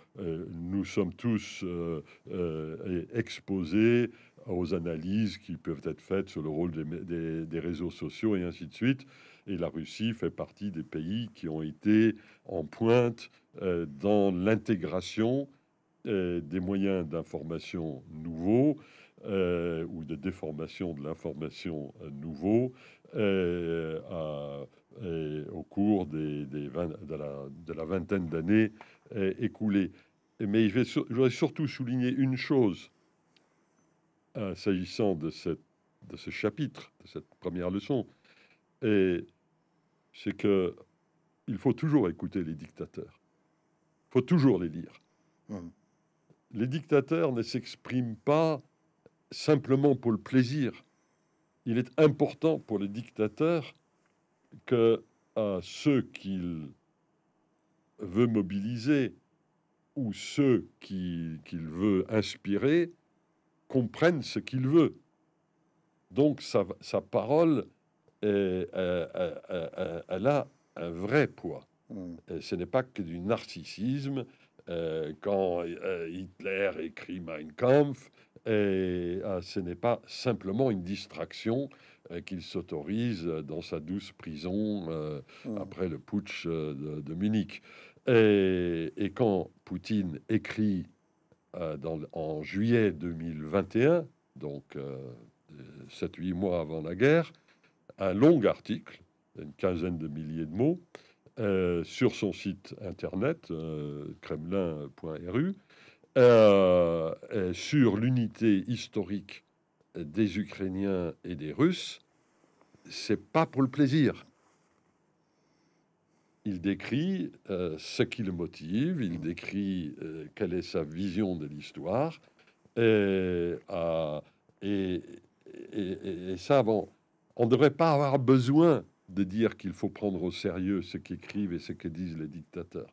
nous sommes tous euh, euh, exposés aux analyses qui peuvent être faites sur le rôle des, réseaux sociaux et ainsi de suite. Et la Russie fait partie des pays qui ont été en pointe dans l'intégration des moyens d'information nouveaux ou de déformation de l'information nouveau euh, au cours des, de, la, vingtaine d'années euh, écoulées. Mais je, vais voudrais surtout souligner une chose euh, s'agissant de, cette, de ce chapitre, de cette première leçon, et c'est que il faut toujours écouter les dictateurs. Il faut toujours les lire. Hum. Les dictateurs ne s'expriment pas simplement pour le plaisir. Il est important pour les dictateurs que euh, ceux qu'il veut mobiliser ou ceux qu'il veut inspirer comprennent ce qu'il veut. Donc sa, parole, est, elle, a un vrai poids. Hmm. ce n'est pas que du narcissisme. Euh, quand euh, Hitler écrit Mein Kampf, et, ce n'est pas simplement une distraction euh, qu'il s'autorise dans sa douce prison euh, hmm. après le putsch euh, de, Munich. Et, quand Poutine écrit en juillet 2021, donc 7-8 mois avant la guerre, un long article, une quinzaine de milliers de mots, sur son site internet kremlin.ru, sur l'unité historique des Ukrainiens et des Russes, c'est pas pour le plaisir. Il décrit euh, ce qui le motive, il décrit euh, quelle est sa vision de l'histoire, et, euh, et, ça, on ne devrait pas avoir besoin de dire qu'il faut prendre au sérieux ce qu'écrivent et ce que disent les dictateurs.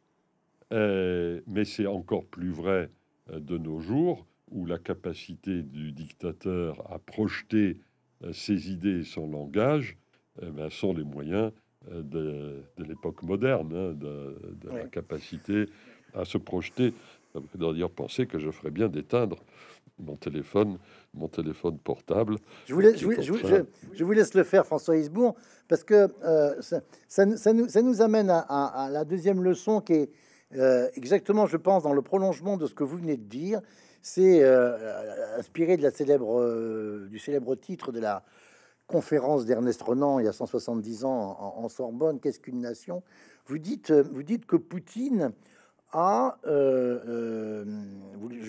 mais c'est encore plus vrai de nos jours, où la capacité du dictateur à projeter euh, ses idées et son langage eh ben, sont les moyens euh, de, l'époque moderne, hein, de, la capacité à se projeter. dire penser que je ferais bien d'éteindre mon téléphone, mon téléphone portable. Je vous, laisse, je, vous laisse le faire, François Isbourg, parce que euh, ça, nous, amène à, la deuxième leçon qui est exactement, je pense, dans le prolongement de ce que vous venez de dire, c'est euh, euh, inspiré de la célèbre, euh, du célèbre titre de la conférence d'Ernest Renan il y a 170 ans en, Sorbonne, Qu'est-ce qu'une nation vous dites, vous dites que Poutine a, je,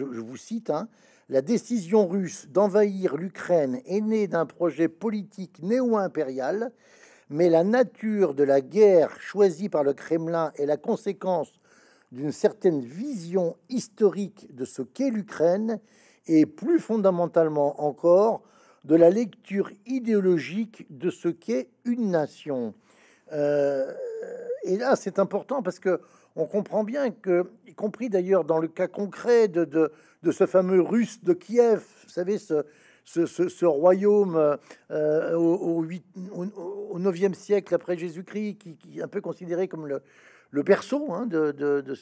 vous cite, hein, la décision russe d'envahir l'Ukraine est née d'un projet politique néo-impérial, mais la nature de la guerre choisie par le Kremlin est la conséquence d'une certaine vision historique de ce qu'est l'Ukraine et plus fondamentalement encore de la lecture idéologique de ce qu'est une nation. Euh, et là, c'est important parce que on comprend bien que, y compris d'ailleurs dans le cas concret de, ce fameux Russe de Kiev, vous savez, ce, ce, royaume euh, au, 8, 9e siècle après Jésus-Christ, qui, est un peu considéré comme le, le berceau hein, de, de,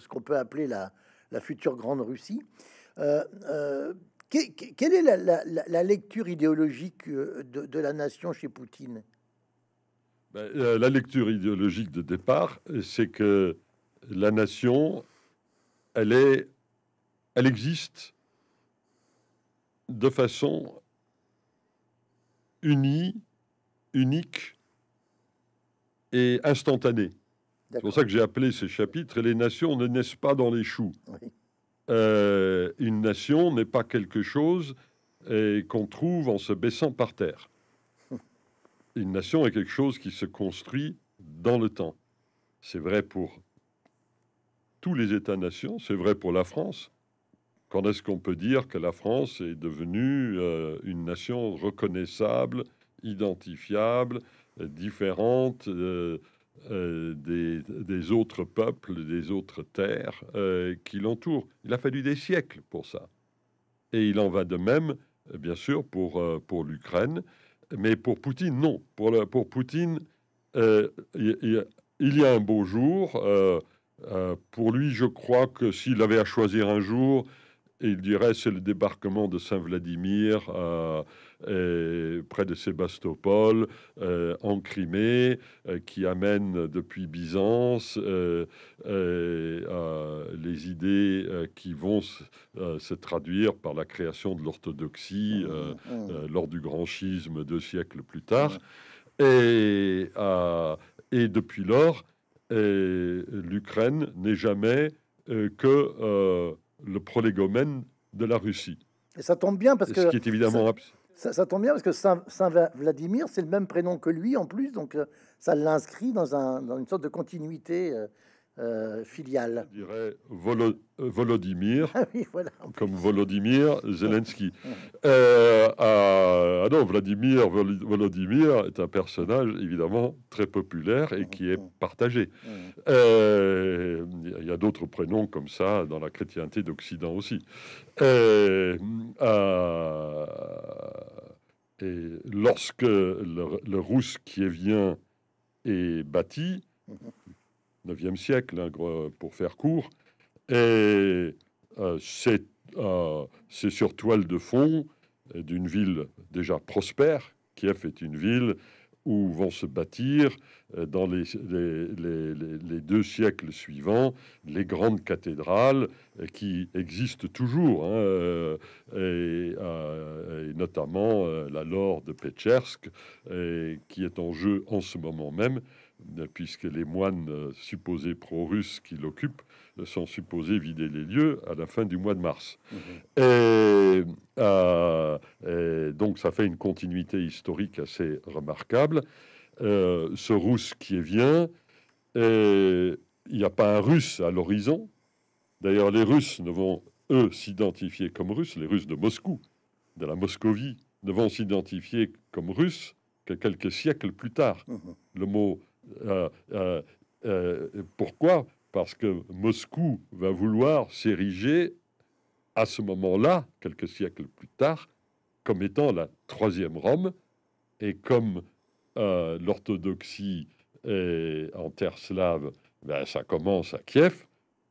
ce qu'on peut appeler la, la, future Grande Russie. Euh, euh, quelle est la, lecture idéologique euh, de, la nation chez Poutine ben, La lecture idéologique de départ, c'est que la nation, elle, est, elle existe de façon unie, unique et instantanée. C'est pour ça que j'ai appelé ces chapitres Les nations ne naissent pas dans les choux. Euh, une nation n'est pas quelque chose qu'on trouve en se baissant par terre. Une nation est quelque chose qui se construit dans le temps. C'est vrai pour tous les États-nations, c'est vrai pour la France. Quand est-ce qu'on peut dire que la France est devenue euh, une nation reconnaissable, identifiable, euh, différente euh, des, autres peuples, des autres terres euh, qui l'entourent. Il a fallu des siècles pour ça. Et il en va de même, euh, bien sûr, pour, l'Ukraine, mais pour Poutine, non. Pour, Poutine, il y a un beau jour. pour lui, je crois que s'il avait à choisir un jour, il dirait c'est le débarquement de Saint-Vladimir euh, près de Sébastopol, euh, en Crimée, euh, qui amène depuis Byzance les idées qui vont se traduire par la création de l'orthodoxie mmh, mmh. lors du grand schisme deux siècles plus tard. et depuis lors, l'Ukraine n'est jamais que le prolégomène de la Russie. Et ça tombe bien parce que. Ce qui est évidemment. Ça, tombe bien parce que Saint, Vladimir, c'est le même prénom que lui en plus, donc euh, ça l'inscrit dans, une sorte de continuité. Euh, euh, filiale. Je dirais euh, Volodymyr, ah comme Volodymyr Zelensky. Euh, ah, non, Vladimir Volodymyr est un personnage évidemment très populaire et qui est partagé. Il y a d'autres prénoms comme ça dans la chrétienté d'Occident aussi. et lorsque le, le qui qui vient est bâti, mhm. 9e siècle, hein, euh, pour faire court. Et euh, euh, c'est sur toile de fond d'une ville déjà prospère. Kiev est une ville où vont se bâtir, dans les, deux siècles suivants, les grandes cathédrales qui existent toujours, hein, et, notamment la Laure de Petchersk, qui est en jeu en ce moment même euh, puisque les moines euh, supposés pro-russes qui l'occupent euh, sont supposés vider les lieux à la fin du mois de mars. Mhm. Et, donc ça fait une continuité historique assez remarquable. ce russe qui est vient, il n'y a pas un russe à l'horizon. D'ailleurs, les Russes ne vont, eux, s'identifier comme russes, les Russes de Moscou, de la Moscovie, ne vont s'identifier comme russes que quelques siècles plus tard. Mhm. Le mot euh, euh, euh, pourquoi Parce que Moscou va vouloir s'ériger à ce moment-là, quelques siècles plus tard, comme étant la troisième Rome, et comme euh, l'orthodoxie en terre slave, ben, ça commence à Kiev,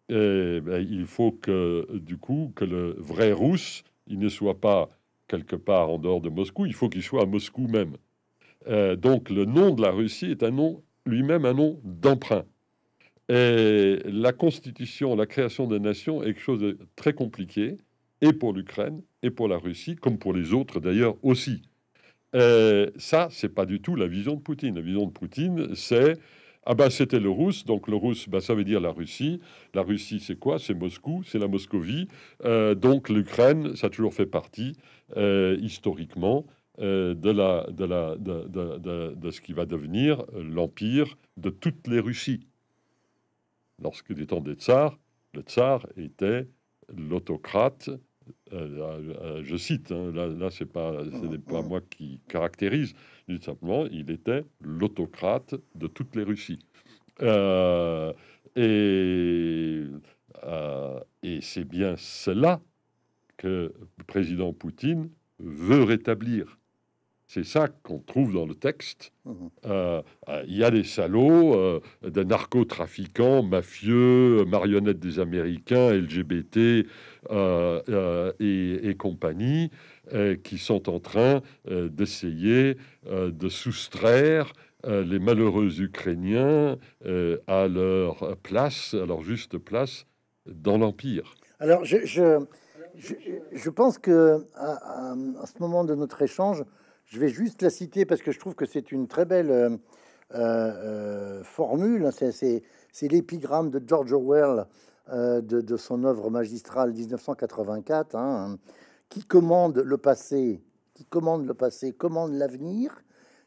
et, ben, il faut que, du coup, que le vrai russe, il ne soit pas quelque part en dehors de Moscou, il faut qu'il soit à Moscou même. donc le nom de la Russie est un nom lui-même un nom d'emprunt. Et la constitution, la création des nations est quelque chose de très compliqué, et pour l'Ukraine, et pour la Russie, comme pour les autres d'ailleurs aussi. Ça, ça, c'est pas du tout la vision de Poutine. La vision de Poutine, c'est ah ben c'était le russe, donc le russe, ben, ça veut dire la Russie. La Russie, c'est quoi C'est Moscou, c'est la Moscovie. Euh, donc l'Ukraine, ça a toujours fait partie euh, historiquement euh, de, la, de, de, ce qui va devenir l'empire de toutes les Russies. Lorsque du temps des tsars, le tsar était l'autocrate, euh, euh, je cite, hein, là, là c'est pas, pas moi qui caractérise, simplement, il était l'autocrate de toutes les Russies. et et c'est bien cela que le président Poutine veut rétablir. C'est ça qu'on trouve dans le texte. Mmh. Euh, euh, il y a des salauds, euh, des narcotrafiquants, mafieux, marionnettes des Américains, LGBT et, compagnie, qui sont en train d'essayer de soustraire les malheureux Ukrainiens à leur place, à leur juste place dans l'Empire. Alors, je, pense que à, ce moment de notre échange, je vais juste la citer parce que je trouve que c'est une très belle euh, euh, euh, formule. Hein. C'est l'épigramme de George Orwell de, son œuvre magistrale 1984, hein. qui commande le passé, qui commande le passé, commande l'avenir,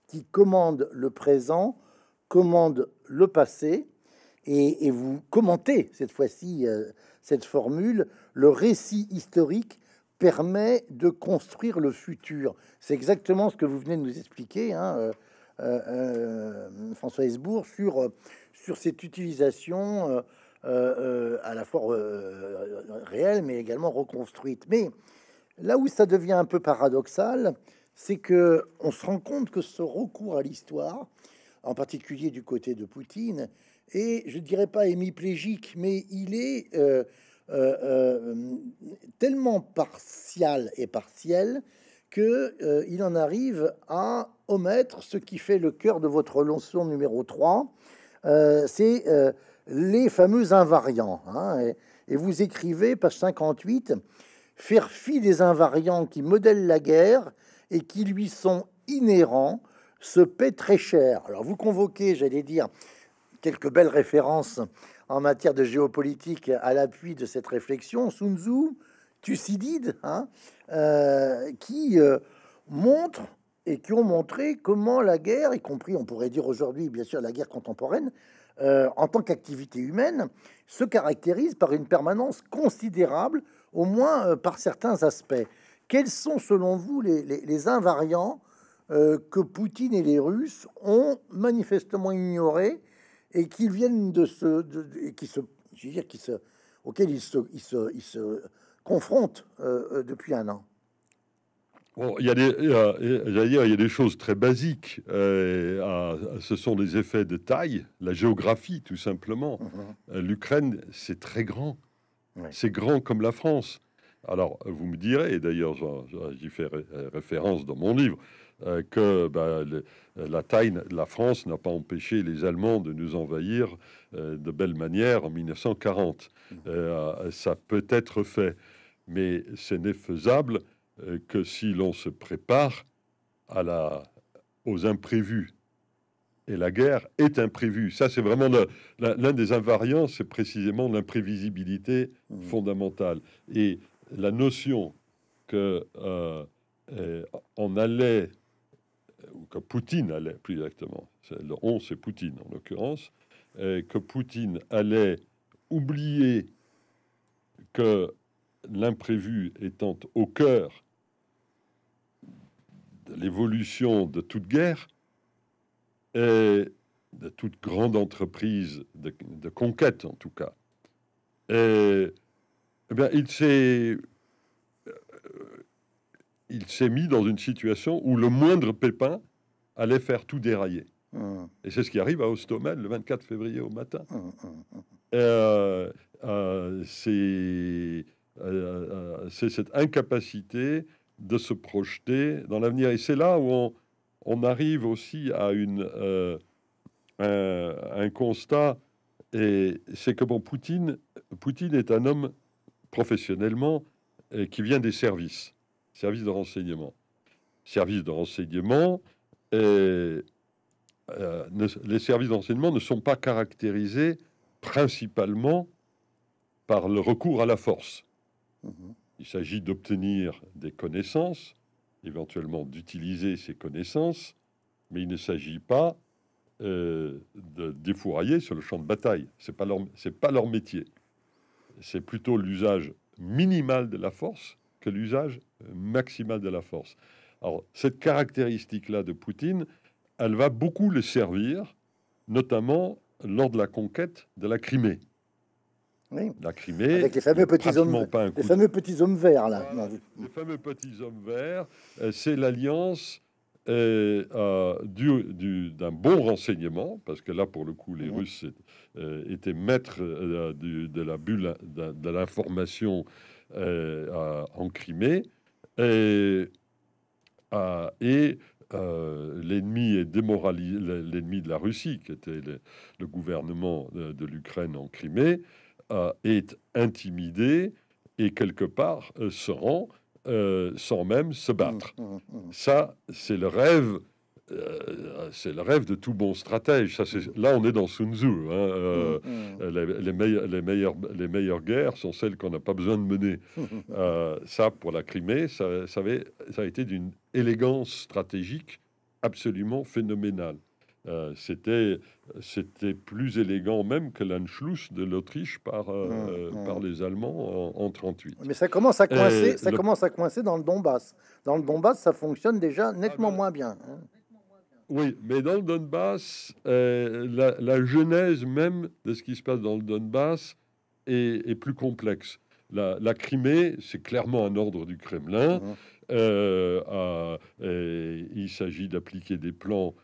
qui commande le présent, commande le passé. et vous commentez cette fois-ci cette formule, le récit historique permet de construire le futur. C'est exactement ce que vous venez de nous expliquer, hein, euh, euh, euh, François Hesbourg, sur, sur cette utilisation à la fois réelle, mais également reconstruite. Mais là où ça devient un peu paradoxal, c'est que on se rend compte que ce recours à l'histoire, en particulier du côté de Poutine, est, je dirais pas hémiplégique, mais il est euh, euh, tellement partial et partiel que euh, il en arrive à omettre ce qui fait le cœur de votre leçon numéro 3, c'est les fameux invariants. Hein, et, vous écrivez, page 58, faire fi des invariants qui modèlent la guerre et qui lui sont inhérents se paie très cher. Alors vous convoquez, j'allais dire, quelques belles références en matière de géopolitique à l'appui de cette réflexion, Sun Tzu, Thucydide, hein, euh, qui euh, montre montrent et qui ont montré comment la guerre, y compris on pourrait dire aujourd'hui bien sûr la guerre contemporaine, euh, en tant qu'activité humaine, se caractérise par une permanence considérable, au moins par certains aspects. Quels sont selon vous les, les invariants que Poutine et les Russes ont manifestement ignorés et qui viennent de ce, et qui se, je veux dire, qui se, auxquels ils se, ils se, confrontent euh, euh, depuis un an. Bon, il y a des, il y a des choses très basiques. Euh, ce sont des effets de taille, la géographie, tout simplement. Mhm. L'Ukraine, c'est très grand. C'est grand comme la France. Alors, vous me direz, et d'ailleurs, j'y fais référence dans mon livre, euh, que bah, la taille, la France n'a pas empêché les Allemands de nous envahir euh, de belle manière en 1940. Mmh. Euh, ça peut être fait, mais ce n'est faisable que si l'on se prépare à la, aux imprévus. Et la guerre est imprévue. Ça, c'est vraiment l'un des invariants, c'est précisément l'imprévisibilité mmh. fondamentale. Et la notion qu'on allait euh, ou que Poutine allait, plus exactement, le 11 c'est Poutine en l'occurrence, que Poutine allait oublier que l'imprévu étant au cœur de l'évolution de toute guerre et de toute grande entreprise de, conquête en tout cas. Et, et eh bien, il s'est il s'est mis dans une situation où le moindre pépin allait faire tout dérailler. Hum. Et c'est ce qui arrive à Ostomel le 24 février au matin. Hum, hum, euh, euh, euh, c'est cette incapacité de se projeter dans l'avenir. Et c'est là où on, arrive aussi à un, constat, et c'est que bon, Poutine, Poutine est un homme professionnellement qui vient des services. Service de renseignement. Service de renseignement euh, les services d'enseignement ne sont pas caractérisés principalement par le recours à la force. Mhm. Il s'agit d'obtenir des connaissances, éventuellement d'utiliser ces connaissances, mais il ne s'agit pas euh, de défourailler sur le champ de bataille. Ce n'est pas, pas leur métier. C'est plutôt l'usage minimal de la force que l'usage euh, maximal de la force. Alors, cette caractéristique-là de Poutine, elle va beaucoup le servir, notamment lors de la conquête de la Crimée. Oui. La Crimée. Avec les fameux petits hommes, les fameux petits hommes verts, là. les fameux petits hommes verts, c'est l'alliance euh, euh d'un bon renseignement, parce que là, pour le coup, les Russes euh, étaient maîtres de la bulle de, de l'information euh, en Crimée. Et, et euh, l'ennemi est démoralisé, l'ennemi de la Russie, qui était le, gouvernement de, l'Ukraine en Crimée, euh, est intimidé et quelque part se rend sans même se battre. Mmh, mmh, mmh. Ça, c'est le rêve euh, c'est le rêve de tout bon stratège. là, on est dans Sun Tzu. Hein, euh, mm-hmm. Les, meilleures, guerres sont celles qu'on n'a pas besoin de mener. Euh, ça, pour la Crimée, ça, a été d'une élégance stratégique absolument phénoménale. C'était plus élégant même que l'Anschluss de l'Autriche par, mm-hmm. les Allemands en, 1938. Mais ça commence à coincer, ça commence à coincer dans le Donbass. Dans le Donbass, ça fonctionne déjà nettement ah ben, moins bien. Hein. Oui, mais dans le Donbass, euh, la, genèse même de ce qui se passe dans le Donbass est, plus complexe. La, Crimée, c'est clairement un ordre du Kremlin. Euh, euh, il s'agit d'appliquer des plans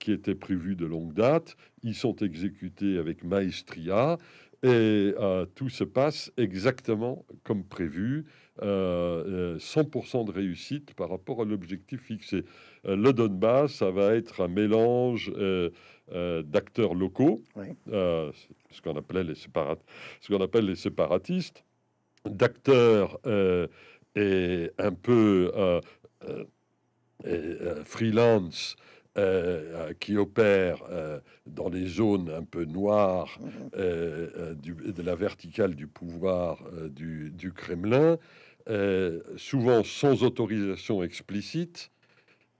qui étaient prévus de longue date. Ils sont exécutés avec maestria et tout se passe exactement comme prévu, 100% de réussite par rapport à l'objectif fixé. Euh, le Donbass, ça va être un mélange euh, euh, d'acteurs locaux, ce qu'on appelle les séparatistes, d'acteurs et un peu freelance. qui opèrent dans les zones un peu noires mhm. de la verticale du pouvoir du, Kremlin, souvent sans autorisation explicite,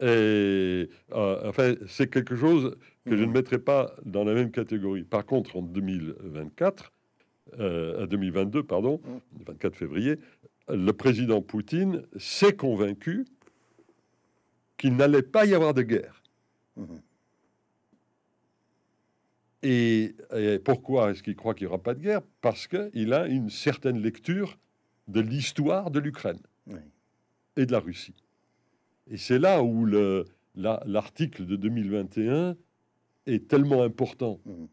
et euh, enfin, c'est quelque chose que je ne mhm. mettrai pas dans la même catégorie. Par contre, en 2024, 2022, euh, pardon, le mhm. 24 février, le président Poutine s'est convaincu qu'il n'allait pas y avoir de guerre. Mhm. Et, pourquoi est-ce qu'il croit qu'il n'y aura pas de guerre Parce qu'il a une certaine lecture de l'histoire de l'Ukraine et de la Russie. Et c'est là où l'article de 2021 est tellement important. Mmh.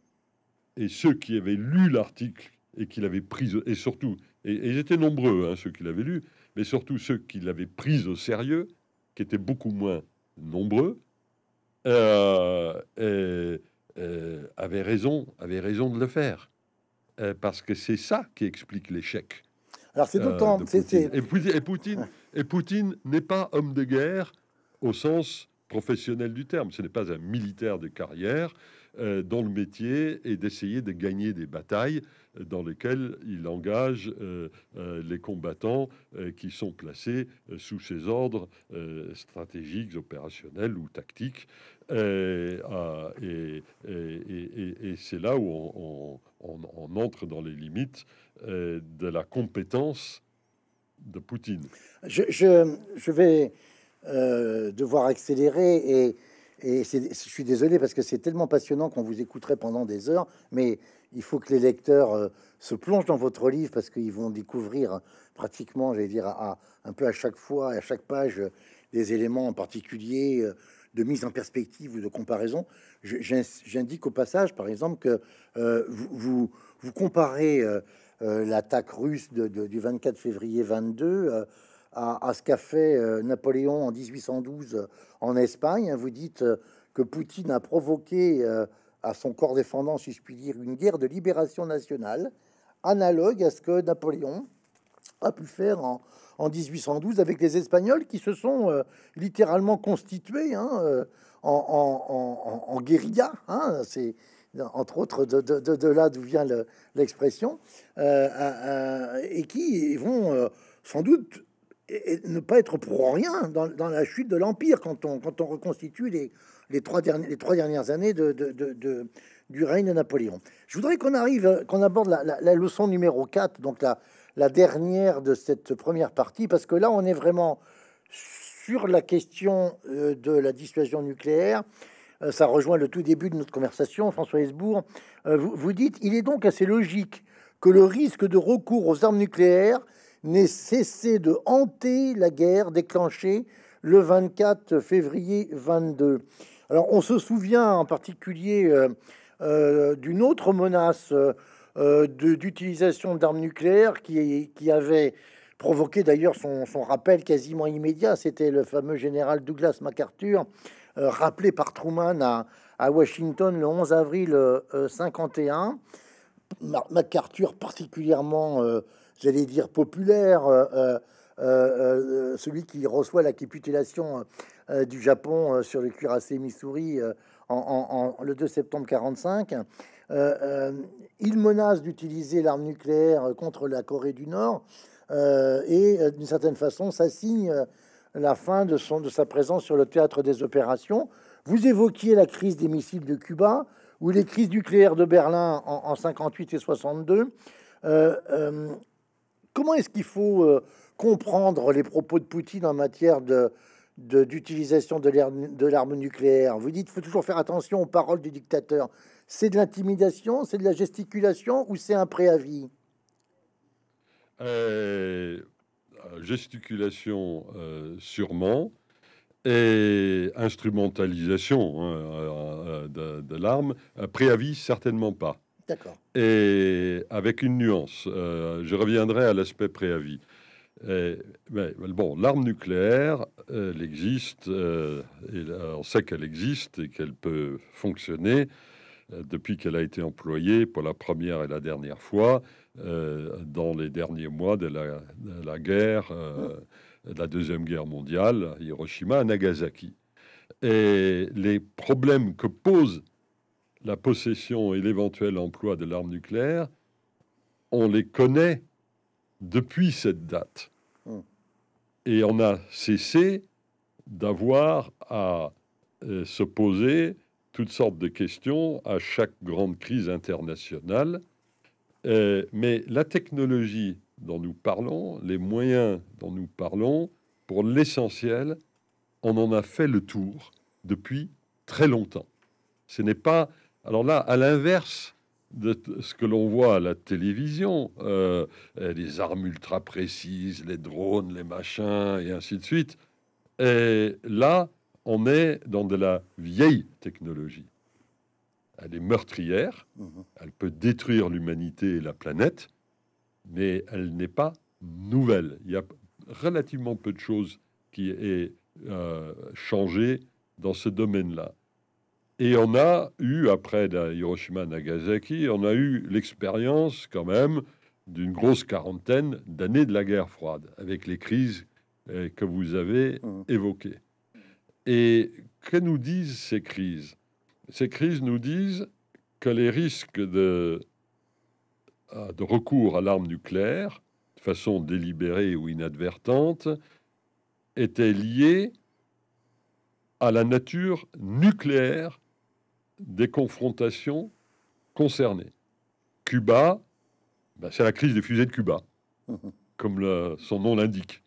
Et ceux qui avaient lu l'article et qui l'avaient pris, et surtout, et, ils étaient nombreux, hein, ceux qui l'avaient lu, mais surtout ceux qui l'avaient pris au sérieux, qui étaient beaucoup moins nombreux, euh, euh, avaient, raison, avaient raison de le faire. Euh, parce que c'est ça qui explique l'échec alors c'est euh, temps et, Poutine, et Poutine n'est pas homme de guerre au sens professionnel du terme. Ce n'est pas un militaire de carrière. Euh, dans le métier et d'essayer de gagner des batailles dans lesquelles il engage euh, euh, les combattants qui sont placés sous ses ordres stratégiques, opérationnels ou tactiques. Et, c'est là où on, entre dans les limites de la compétence de Poutine. Je, je vais devoir accélérer et et je suis désolé parce que c'est tellement passionnant qu'on vous écouterait pendant des heures, mais il faut que les lecteurs euh, se plongent dans votre livre parce qu'ils vont découvrir hein, pratiquement, j'allais dire, à, un peu à chaque fois, à chaque page, euh, des éléments en particulier euh, de mise en perspective ou de comparaison. J'indique au passage, par exemple, que vous, vous, comparez l'attaque russe du 24 février 22 à, ce qu'a fait euh, Napoléon en 1812 en Espagne. Vous dites euh, que Poutine a provoqué euh, à son corps défendant, si je puis dire, une guerre de libération nationale, analogue à ce que Napoléon a pu faire en, 1812 avec les Espagnols qui se sont littéralement constitués hein, en, guérilla. Hein. c'est entre autres de, là d'où vient l'expression, et qui vont sans doute et, ne pas être pour rien dans, la chute de l'Empire quand on, quand on reconstitue les, les, trois, les trois dernières années du règne de Napoléon. Je voudrais qu'on arrive, qu'on aborde la, leçon numéro 4, donc la, la dernière de cette première partie, parce que là, on est vraiment sur la question euh, de la dissuasion nucléaire. Euh, ça rejoint le tout début de notre conversation, François Hesbourg. Euh, vous dites, il est donc assez logique que le risque de recours aux armes nucléaires n'ait cessé de hanter la guerre déclenchée le 24 février 22. Alors on se souvient en particulier euh, euh, d'une autre menace euh, d'utilisation d'armes nucléaires qui, avait provoqué d'ailleurs son, rappel quasiment immédiat. C'était le fameux général Douglas MacArthur, rappelé par Truman à, Washington le 11 avril 51. MacArthur particulièrement j'allais dire, populaire, euh, euh, euh, celui qui reçoit la capitulation du Japon sur le cuirassé Missouri en, le 2 septembre 45. il menace d'utiliser l'arme nucléaire contre la Corée du Nord et, d'une certaine façon, ça signe la fin de, son, de sa présence sur le théâtre des opérations. Vous évoquiez la crise des missiles de Cuba ou les crises nucléaires de Berlin en, en 58 et 62. Comment est-ce qu'il faut euh, comprendre les propos de Poutine en matière de d'utilisation de l'arme nucléaire. Vous dites qu'il faut toujours faire attention aux paroles du dictateur. C'est de l'intimidation, c'est de la gesticulation ou c'est un préavis euh, Gesticulation, euh, sûrement, et instrumentalisation hein, de, de l'arme, préavis, certainement pas. Et avec une nuance, euh, je reviendrai à l'aspect préavis. bon, l'arme nucléaire, euh, elle existe, euh, et on sait qu'elle existe et qu'elle peut fonctionner depuis qu'elle a été employée pour la première et la dernière fois dans les derniers mois de la, guerre, la Deuxième Guerre mondiale, Hiroshima Nagasaki. Et les problèmes que pose la possession et l'éventuel emploi de l'arme nucléaire, on les connaît depuis cette date. Hmm. Et on a cessé d'avoir à euh, se poser toutes sortes de questions à chaque grande crise internationale. Euh, mais la technologie dont nous parlons, les moyens dont nous parlons, pour l'essentiel, on en a fait le tour depuis très longtemps. Ce n'est pas alors là, à l'inverse de ce que l'on voit à la télévision, euh, eh, les armes ultra précises, les drones, les machins, et ainsi de suite, et là, on est dans de la vieille technologie. Elle est meurtrière, mhm. elle peut détruire l'humanité et la planète, mais elle n'est pas nouvelle. Il y a relativement peu de choses qui est euh, changé dans ce domaine-là. Et on a eu, après Hiroshima Nagasaki, on a eu l'expérience quand même d'une grosse quarantaine d'années de la guerre froide, avec les crises euh, que vous avez mmh. évoquées. Et que nous disent ces crises Ces crises nous disent que les risques de, euh, de recours à l'arme nucléaire, de façon délibérée ou inadvertante, étaient liés à la nature nucléaire des confrontations concernées. Cuba, ben, c'est la crise des fusées de Cuba, comme son nom l'indique.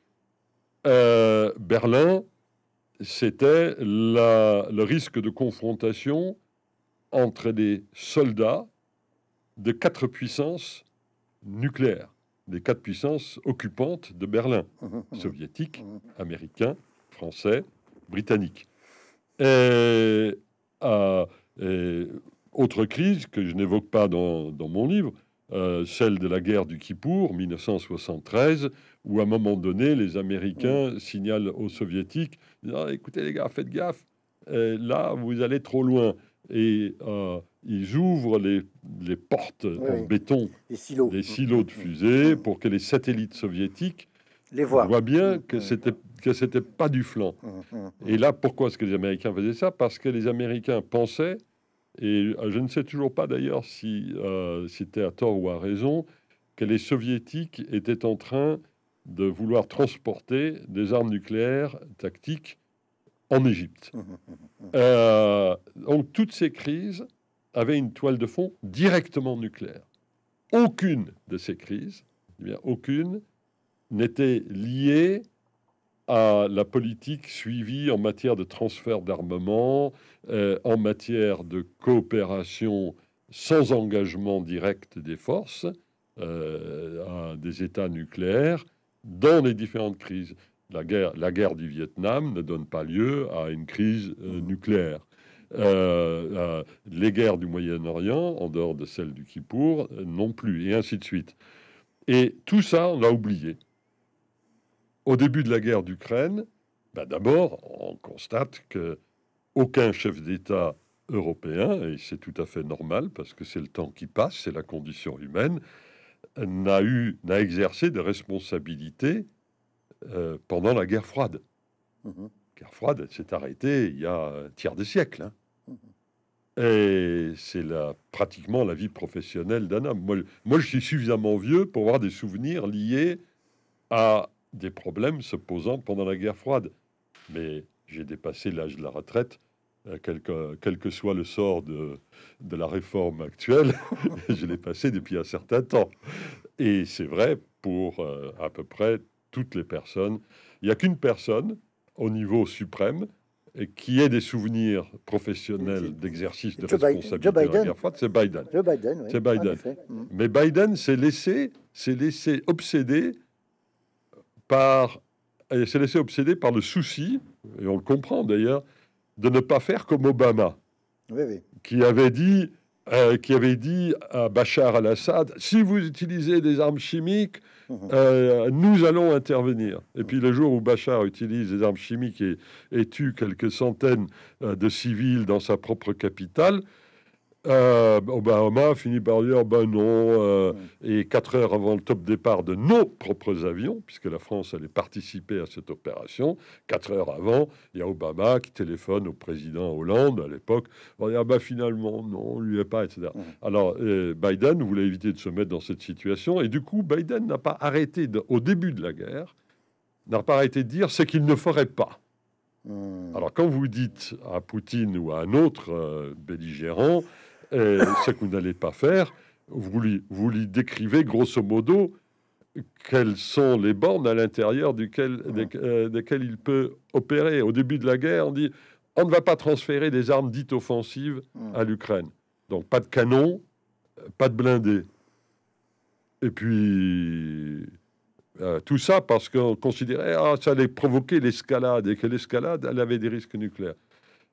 Euh, Berlin, c'était le risque de confrontation entre des soldats de quatre puissances nucléaires, des quatre puissances occupantes de Berlin, soviétiques, américains, français, britanniques. Et euh, et euh, autre crise que je n'évoque pas dans, mon livre, euh, celle de la guerre du Kippour, 1973, où à un moment donné, les Américains signalent aux Soviétiques ah, écoutez les gars, faites gaffe, euh, là, vous allez trop loin. Et ils ouvrent les, les portes en béton les silos. silos de fusées pour que les satellites soviétiques les voir. voit bien mm, que mm, c'était mm. que c'était pas du flanc. Et là, pourquoi est-ce que les Américains faisaient ça Parce que les Américains pensaient, et euh, je ne sais toujours pas d'ailleurs si c'était euh, à tort ou à raison, que les Soviétiques étaient en train de vouloir transporter des armes nucléaires tactiques en Égypte. Euh, donc toutes ces crises avaient une toile de fond directement nucléaire. Aucune de ces crises, eh bien, aucune, n'était lié à la politique suivie en matière de transfert d'armement, euh, en matière de coopération sans engagement direct des forces euh, des États nucléaires dans les différentes crises. La guerre, du Vietnam ne donne pas lieu à une crise euh, nucléaire. les guerres du Moyen-Orient, en dehors de celle du Kippour, non plus, et ainsi de suite. Et tout ça, on l'a oublié au début de la guerre d'Ukraine, bah, d'abord, on constate que aucun chef d'État européen, et c'est tout à fait normal parce que c'est le temps qui passe, c'est la condition humaine, n'a eu, n'a exercé de responsabilité euh, pendant la guerre froide. Mmh. Guerre froide s'est arrêtée il y a un tiers des siècles. Hein. Mm-hmm. Et c'est la, pratiquement la vie professionnelle d'un homme. Moi, moi, je suis suffisamment vieux pour avoir des souvenirs liés à des problèmes se posant pendant la guerre froide. Mais j'ai dépassé l'âge de la retraite. Euh, quel que, quel que, soit le sort de, la réforme actuelle, je l'ai passé depuis un certain temps. Et c'est vrai pour euh, à peu près toutes les personnes. Il n'y a qu'une personne au niveau suprême qui ait des souvenirs professionnels d'exercice de responsabilité de la guerre froide, c'est Biden. Biden, ah, Biden. Mm. Mais Biden s'est laissé, laissé obséder par, s'est laissé obséder par le souci, et on le comprend d'ailleurs, de ne pas faire comme Obama, qui avait dit, euh, qui avait dit à Bachar al-Assad si vous utilisez des armes chimiques, mmh. euh, nous allons intervenir. Et puis le jour où Bachar utilise des armes chimiques et, tue quelques centaines euh, de civils dans sa propre capitale, euh, Obama finit par dire ben non. Euh, et quatre heures avant le top départ de nos propres avions, puisque la France allait participer à cette opération, quatre heures avant, il y a Obama qui téléphone au président Hollande à l'époque. On dit ah ben finalement non, lui est pas, etc. Alors euh, Biden voulait éviter de se mettre dans cette situation et du coup Biden n'a pas arrêté au début de la guerre, n'a pas arrêté de dire ce qu'il ne ferait pas. Alors quand vous dites à Poutine ou à un autre belligérant ce que vous n'allez pas faire, vous lui, décrivez grosso modo quelles sont les bornes à l'intérieur duquel, ah. euh, desquelles il peut opérer. Au début de la guerre, on dit on ne va pas transférer des armes dites offensives hmm. à l'Ukraine. Donc pas de canon, pas de blindés. Et puis euh, tout ça parce qu'on considérait que ah, ça allait provoquer l'escalade et que l'escalade avait des risques nucléaires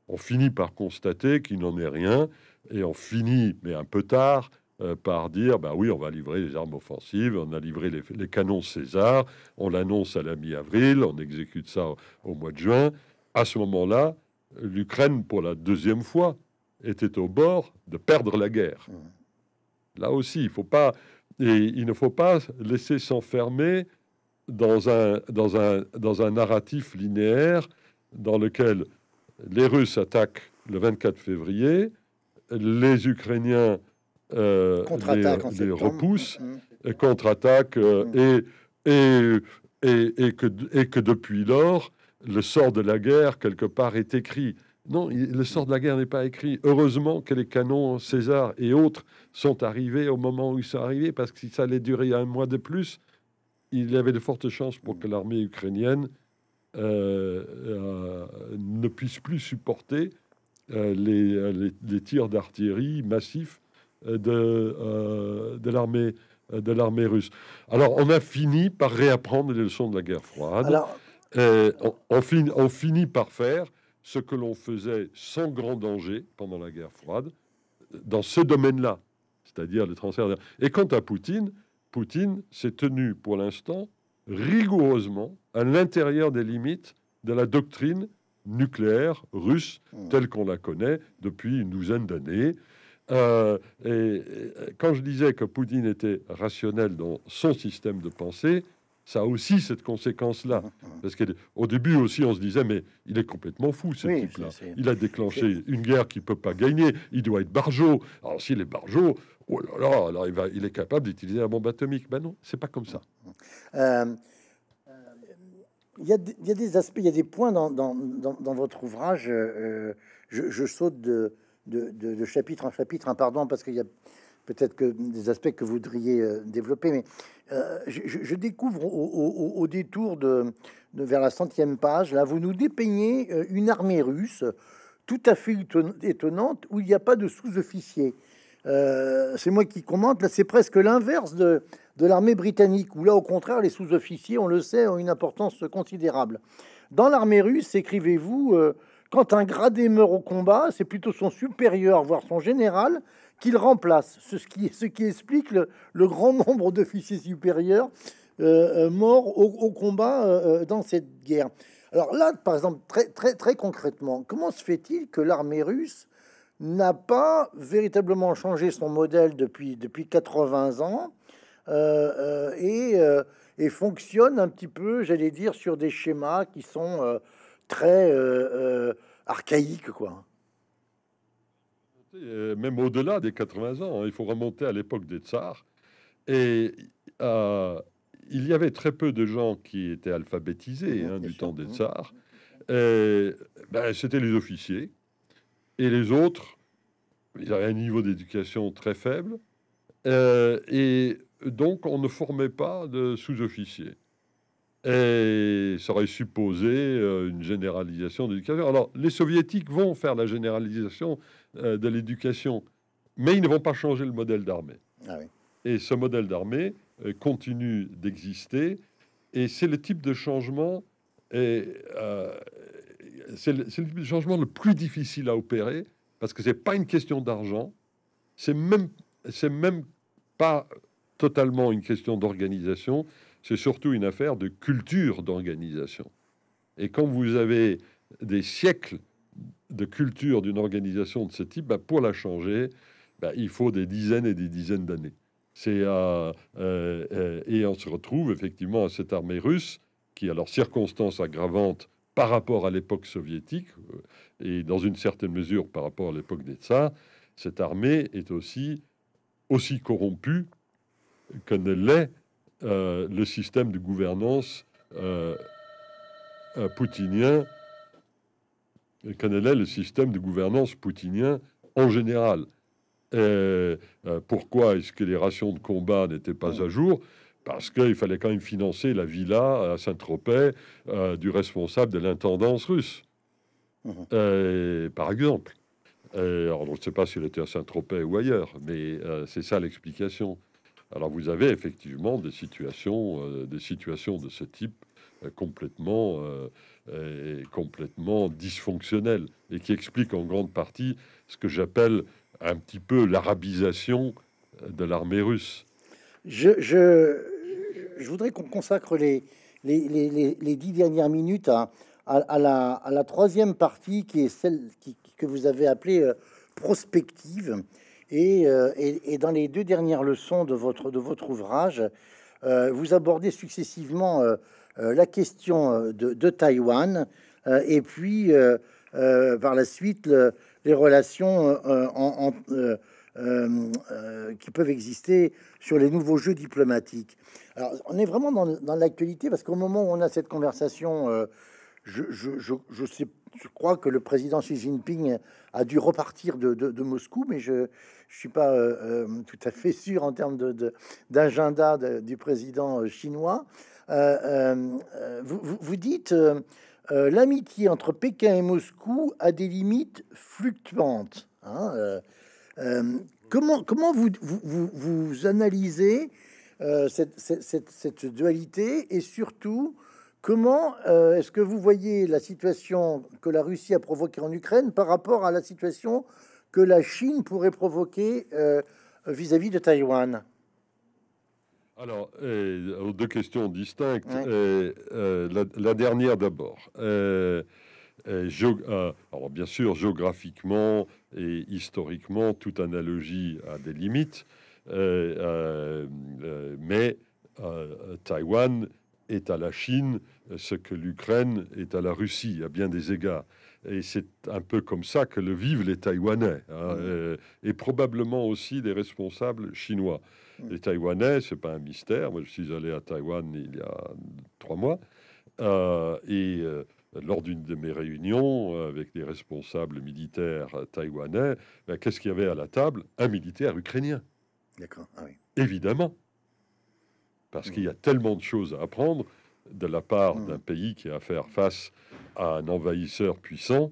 on finit par constater qu'il n'en est rien, et on finit, mais un peu tard, euh, par dire, bah oui, on va livrer les armes offensives, on a livré les, canons César, on l'annonce à la mi-avril, on exécute ça au, mois de juin. À ce moment-là, l'Ukraine, pour la deuxième fois, était au bord de perdre la guerre. Mmh. Là aussi, il, ne faut pas laisser s'enfermer dans un, dans un narratif linéaire dans lequel les Russes attaquent le 24 février, les Ukrainiens euh, les, repoussent, mm-hmm. contre-attaquent, euh, mm-hmm. et, et, et, et, que, et que depuis lors, le sort de la guerre, quelque part, est écrit. Non, le sort de la guerre n'est pas écrit. Heureusement que les canons César et autres sont arrivés au moment où ils sont arrivés, parce que si ça allait durer un mois de plus, il y avait de fortes chances pour que mm. l'armée ukrainienne euh, euh, ne puisse plus supporter euh, les, tirs d'artillerie massifs de, de l'armée de l'armée russe. Alors, on a fini par réapprendre les leçons de la guerre froide. on, on, finit par faire ce que l'on faisait sans grand danger pendant la guerre froide, dans ce domaine-là, c'est-à-dire le transfert. Et quant à Poutine, Poutine s'est tenu pour l'instant rigoureusement à l'intérieur des limites de la doctrine nucléaire russe hmm. telle qu'on la connaît depuis une douzaine d'années. Euh, et, quand je disais que Poutine était rationnel dans son système de pensée, ça a aussi cette conséquence-là. Hmm. Parce qu'au début aussi, on se disait, mais il est complètement fou, ce type-là. Il a déclenché une guerre qu'il peut pas gagner. Il doit être barjot. Alors s'il est barjot, Oh alors il, va, il est capable d'utiliser la bombe atomique. Ben non, c'est pas comme ça. Euh, il y, a, des aspects, il y a des points dans, votre ouvrage. Euh, euh, je, saute de, chapitre en chapitre, un hein, pardon, parce qu'il y a peut-être que des aspects que vous voudriez développer, mais je, découvre au, au détour de, vers la centième page, là, vous nous dépeignez une armée russe tout à fait étonnante où il n'y a pas de sous-officiers. Euh, c'est moi qui commente, là c'est presque l'inverse de, l'armée britannique, où là au contraire les sous-officiers, on le sait, ont une importance considérable. Dans l'armée russe, écrivez-vous, euh, quand un gradé meurt au combat, c'est plutôt son supérieur, voire son général, qu'il remplace, ce qui, ce qui explique le, grand nombre d'officiers supérieurs euh, morts au, combat dans cette guerre. Alors là, par exemple, très, très, très concrètement, comment se fait-il que l'armée russe n'a pas véritablement changé son modèle depuis, depuis 80 ans euh, euh, euh, et, fonctionne un petit peu, j'allais dire, sur des schémas qui sont très archaïques. Quoi. Même au-delà des 80 ans, hein, il faut remonter à l'époque des tsars. Et il y avait très peu de gens qui étaient alphabétisés hein, du temps des mmh. tsars. Ben, c'était les officiers et les autres, ils avaient un niveau d'éducation très faible. Euh, et donc, on ne formait pas de sous-officiers. Et ça aurait supposé euh, une généralisation de l'éducation. Alors, les soviétiques vont faire la généralisation euh, de l'éducation, mais ils ne vont pas changer le modèle d'armée. Ah oui. Et ce modèle d'armée continue d'exister. Et c'est le type de changement et, c'est le, changement le plus difficile à opérer parce que c'est pas une question d'argent, c'est même, même pas totalement une question d'organisation, c'est surtout une affaire de culture d'organisation. Et quand vous avez des siècles de culture d'une organisation de ce type, bah, pour la changer, bah, il faut des dizaines et des dizaines d'années. Euh, euh, euh, et on se retrouve effectivement à cette armée russe qui, à leurs circonstances aggravantes, par rapport à l'époque soviétique euh, et dans une certaine mesure par rapport à l'époque des tsars, cette armée est aussi, aussi corrompue que ne euh, le système de gouvernance euh, poutinien, que le système de gouvernance poutinien en général. pourquoi est-ce que les rations de combat n'étaient pas à jour parce qu'il fallait quand même financer la villa à Saint-Tropez euh, du responsable de l'intendance russe, mhm. euh, par exemple. Euh, alors, on ne sait pas s'il était à Saint-Tropez ou ailleurs, mais c'est ça l'explication. Alors, vous avez effectivement des situations, des situations de ce type complètement, complètement dysfonctionnelles et qui expliquent en grande partie ce que j'appelle un petit peu l'arabisation de l'armée russe. Je, je, voudrais qu'on consacre les, les, dix dernières minutes à, à, la, troisième partie qui est celle que vous avez appelée euh, prospective. Euh, et, dans les deux dernières leçons de votre, de votre ouvrage, euh, vous abordez successivement la question de, Taïwan et puis par la suite les relations en, en euh, euh, qui peuvent exister sur les nouveaux jeux diplomatiques. Alors, on est vraiment dans, l'actualité parce qu'au moment où on a cette conversation, euh, je, sais, je crois que le président Xi Jinping a dû repartir de, Moscou, mais je ne suis pas tout à fait sûr en termes d'agenda de, du président chinois. Vous, dites l'amitié entre Pékin et Moscou a des limites fluctuantes. Hein, euh, comment comment vous, vous, analysez euh, cette, dualité et surtout Comment euh, est-ce que vous voyez la situation que la Russie a provoquée en Ukraine par rapport à la situation que la Chine pourrait provoquer vis-à-vis de Taïwan alors, deux questions distinctes. la dernière d'abord. Euh, euh, alors bien sûr, géographiquement et historiquement, toute analogie a des limites, euh, mais Taïwan est à la Chine ce que l'Ukraine est à la Russie à bien des égards. Et c'est un peu comme ça que le vivent les Taïwanais, hein, mm. et, probablement aussi des responsables chinois. Mm. Les Taïwanais, c'est pas un mystère. Moi, je suis allé à Taïwan il y a trois mois, et lors d'une de mes réunions euh, avec des responsables militaires taïwanais, ben, qu'est-ce qu'il y avait à la table Un militaire ukrainien. Ah Évidemment. Parce qu'il y a hmm. tellement de choses à apprendre de la part hmm. d'un pays qui a à faire face à un envahisseur puissant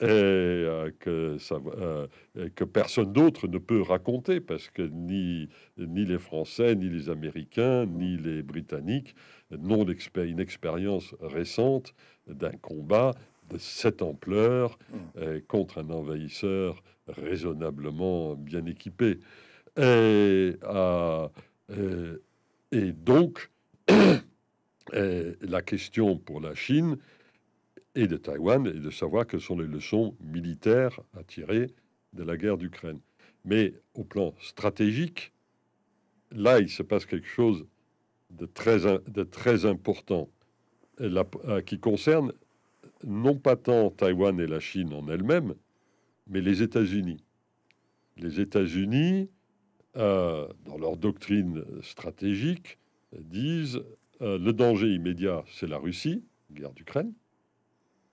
et euh, que, euh, que personne d'autre ne peut raconter parce que ni, ni les Français, ni les Américains, ni les Britanniques non expérience récente d'un combat de cette ampleur mmh. euh, contre un envahisseur raisonnablement bien équipé. Et, euh, euh, donc, la question pour la Chine et de Taïwan est de savoir quelles sont les leçons militaires à tirer de la guerre d'Ukraine. Mais au plan stratégique, là, il se passe quelque chose de très, très important euh, qui concerne non pas tant Taïwan et la Chine en elle-même, mais les États-Unis. Les États-Unis, euh, dans leur doctrine stratégique, disent euh, le danger immédiat, c'est la Russie, guerre d'Ukraine,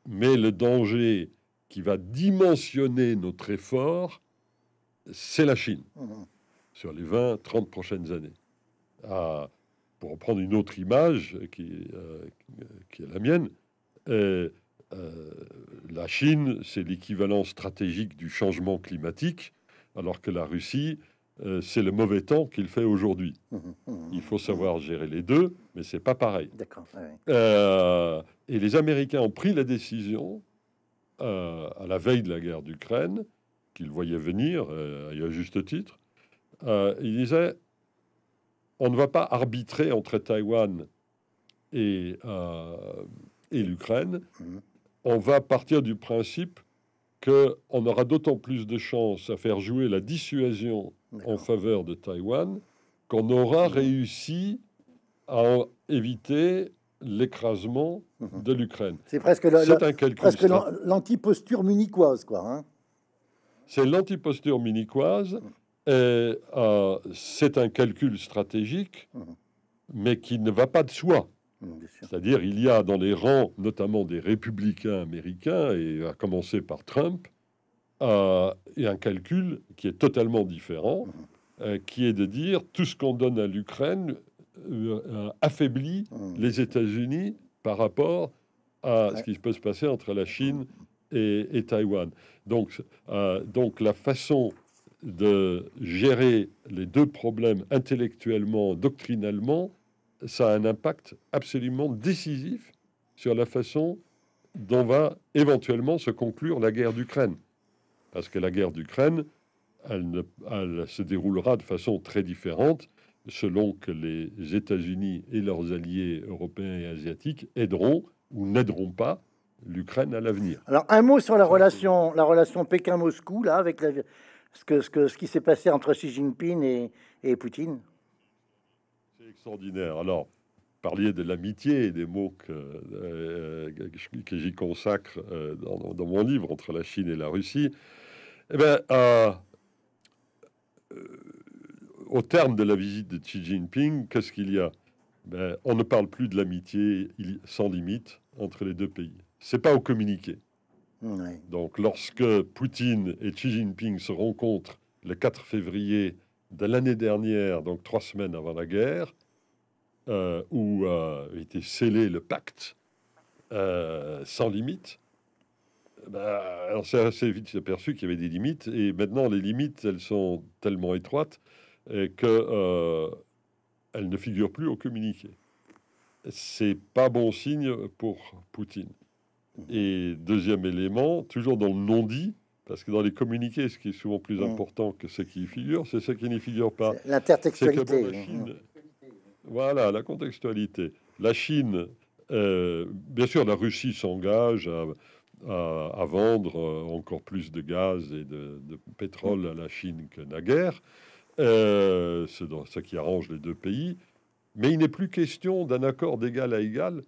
mais le danger qui va dimensionner notre effort, c'est la Chine, mmh sur les 20-30 prochaines années. À, ah, pour reprendre une autre image qui, euh, qui est la mienne, euh, la Chine, c'est l'équivalent stratégique du changement climatique, alors que la Russie, euh, c'est le mauvais temps qu'il fait aujourd'hui. Mmh, mmh, mmh, Il faut savoir gérer les deux, mais c'est pas pareil. et les Américains ont pris la décision, à la veille de la guerre d'Ukraine, qu'ils voyaient venir, et à juste titre, ils disaient on ne va pas arbitrer entre Taïwan et, euh, l'Ukraine. Mhm. On va partir du principe qu'on aura d'autant plus de chances à faire jouer la dissuasion en faveur de Taïwan qu'on aura mhm. réussi à éviter l'écrasement mhm. de l'Ukraine. C'est presque, l'antiposture municoise, quoi. Hein. C'est l'antiposture municoise euh, c'est un calcul stratégique, mhm. mais qui ne va pas de soi. Mhm, C'est-à-dire, il y a dans les rangs, notamment des républicains américains, et à commencer par Trump, et euh, un calcul qui est totalement différent, mhm. euh, qui est de dire tout ce qu'on donne à l'Ukraine affaiblit les États-Unis par rapport à ce qui peut se passer entre la Chine et, Taïwan. Donc, donc la façon de gérer les deux problèmes intellectuellement, doctrinalement, ça a un impact absolument décisif sur la façon dont va éventuellement se conclure la guerre d'Ukraine. Parce que la guerre d'Ukraine, elle, se déroulera de façon très différente selon que les États-Unis et leurs alliés européens et asiatiques aideront ou n'aideront pas l'Ukraine à l'avenir. Alors un mot sur la relation, la relation Pékin-Moscou, là, avec la, ce, que, ce, que, ce qui s'est passé entre Xi Jinping et, et Poutine C'est extraordinaire. Alors, parliez de l'amitié et des mots que, euh, que j'y consacre euh, dans, mon livre entre la Chine et la Russie. Eh bien, euh, au terme de la visite de Xi Jinping, qu'est-ce qu'il y a ben, On ne parle plus de l'amitié sans limite entre les deux pays. C'est pas au communiqué. Donc lorsque Poutine et Xi Jinping se rencontrent le 4 février de l'année dernière, donc trois semaines avant la guerre, euh, où a euh, été scellé le pacte euh, sans limite, bah, on s'est assez vite aperçu qu'il y avait des limites. Et maintenant, les limites, elles sont tellement étroites qu'elles ne figurent plus au communiqué. C'est pas bon signe pour Poutine. Mmh. Et deuxième élément, toujours dans le non-dit, parce que dans les communiqués, ce qui est souvent plus mmh. important que ce qui y figure, c'est ce qui n'y figure pas. L'intertextualité. Hein. Voilà, la contextualité. La Chine, euh, bien sûr, la Russie s'engage à, vendre euh, encore plus de gaz et de, pétrole à la Chine que naguère. Euh, c'est ce qui arrange les deux pays. Mais il n'est plus question d'un accord d'égal à égal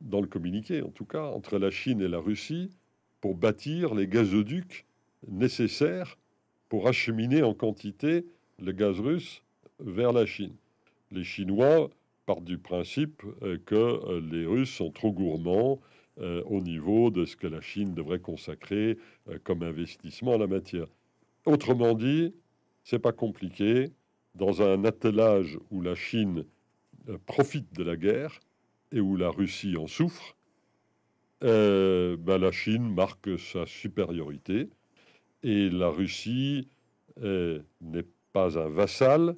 dans le communiqué en tout cas, entre la Chine et la Russie pour bâtir les gazoducs nécessaires pour acheminer en quantité le gaz russe vers la Chine. Les Chinois partent du principe euh, que euh, les Russes sont trop gourmands euh, au niveau de ce que la Chine devrait consacrer comme investissement en la matière. Autrement dit, ce n'est pas compliqué. Dans un attelage où la Chine profite de la guerre, et où la Russie en souffre, euh, bah, la Chine marque sa supériorité et la Russie euh, n'est pas un vassal,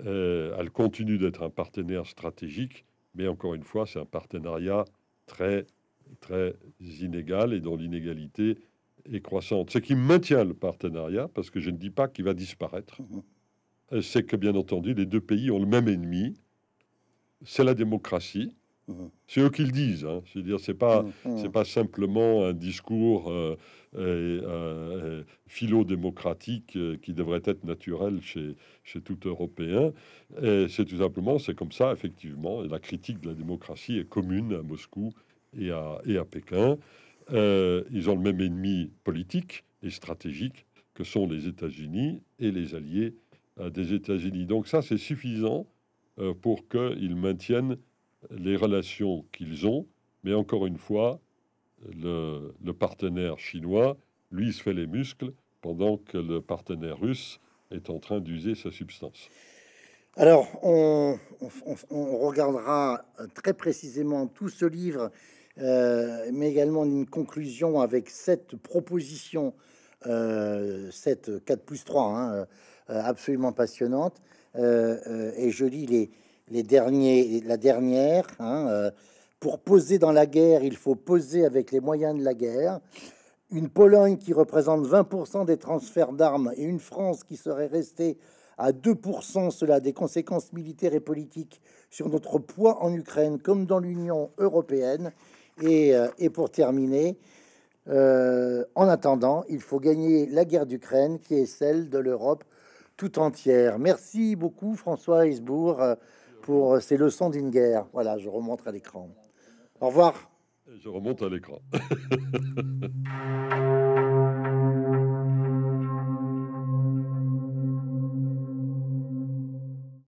euh, elle continue d'être un partenaire stratégique, mais encore une fois, c'est un partenariat très, très inégal et dont l'inégalité est croissante. Ce qui maintient le partenariat, parce que je ne dis pas qu'il va disparaître, mhm. c'est que bien entendu, les deux pays ont le même ennemi, c'est la démocratie, Mhm. C'est eux qui le disent. C'est-à-dire, hein. c'est pas, mhm. Mhm. c'est pas simplement un discours euh, euh, philo-démocratique euh, qui devrait être naturel chez, chez tout Européen. c'est tout simplement, c'est comme ça, effectivement. Et la critique de la démocratie est commune à Moscou et à, et à Pékin. ils ont le même ennemi politique et stratégique que sont les États-Unis et les alliés des États-Unis. Donc ça, c'est suffisant pour qu'ils maintiennent les relations qu'ils ont, mais encore une fois, le, partenaire chinois, lui, se fait les muscles pendant que le partenaire russe est en train d'user sa substance. Alors, on, regardera très précisément tout ce livre, euh, mais également une conclusion avec cette proposition, euh, cette 4 plus 3, hein, euh, absolument passionnante. et je lis les, les derniers, la dernière. Hein, euh, pour poser dans la guerre, il faut poser avec les moyens de la guerre. Une Pologne qui représente 20% des transferts d'armes et une France qui serait restée à 2%, cela a des conséquences militaires et politiques sur notre poids en Ukraine comme dans l'Union européenne. Et, euh, pour terminer, euh, en attendant, il faut gagner la guerre d'Ukraine qui est celle de l'Europe tout entière. Merci beaucoup François Heisbourg pour ses euh, leçons d'une guerre. Voilà, je remonte à l'écran. Au revoir. Je remonte à l'écran.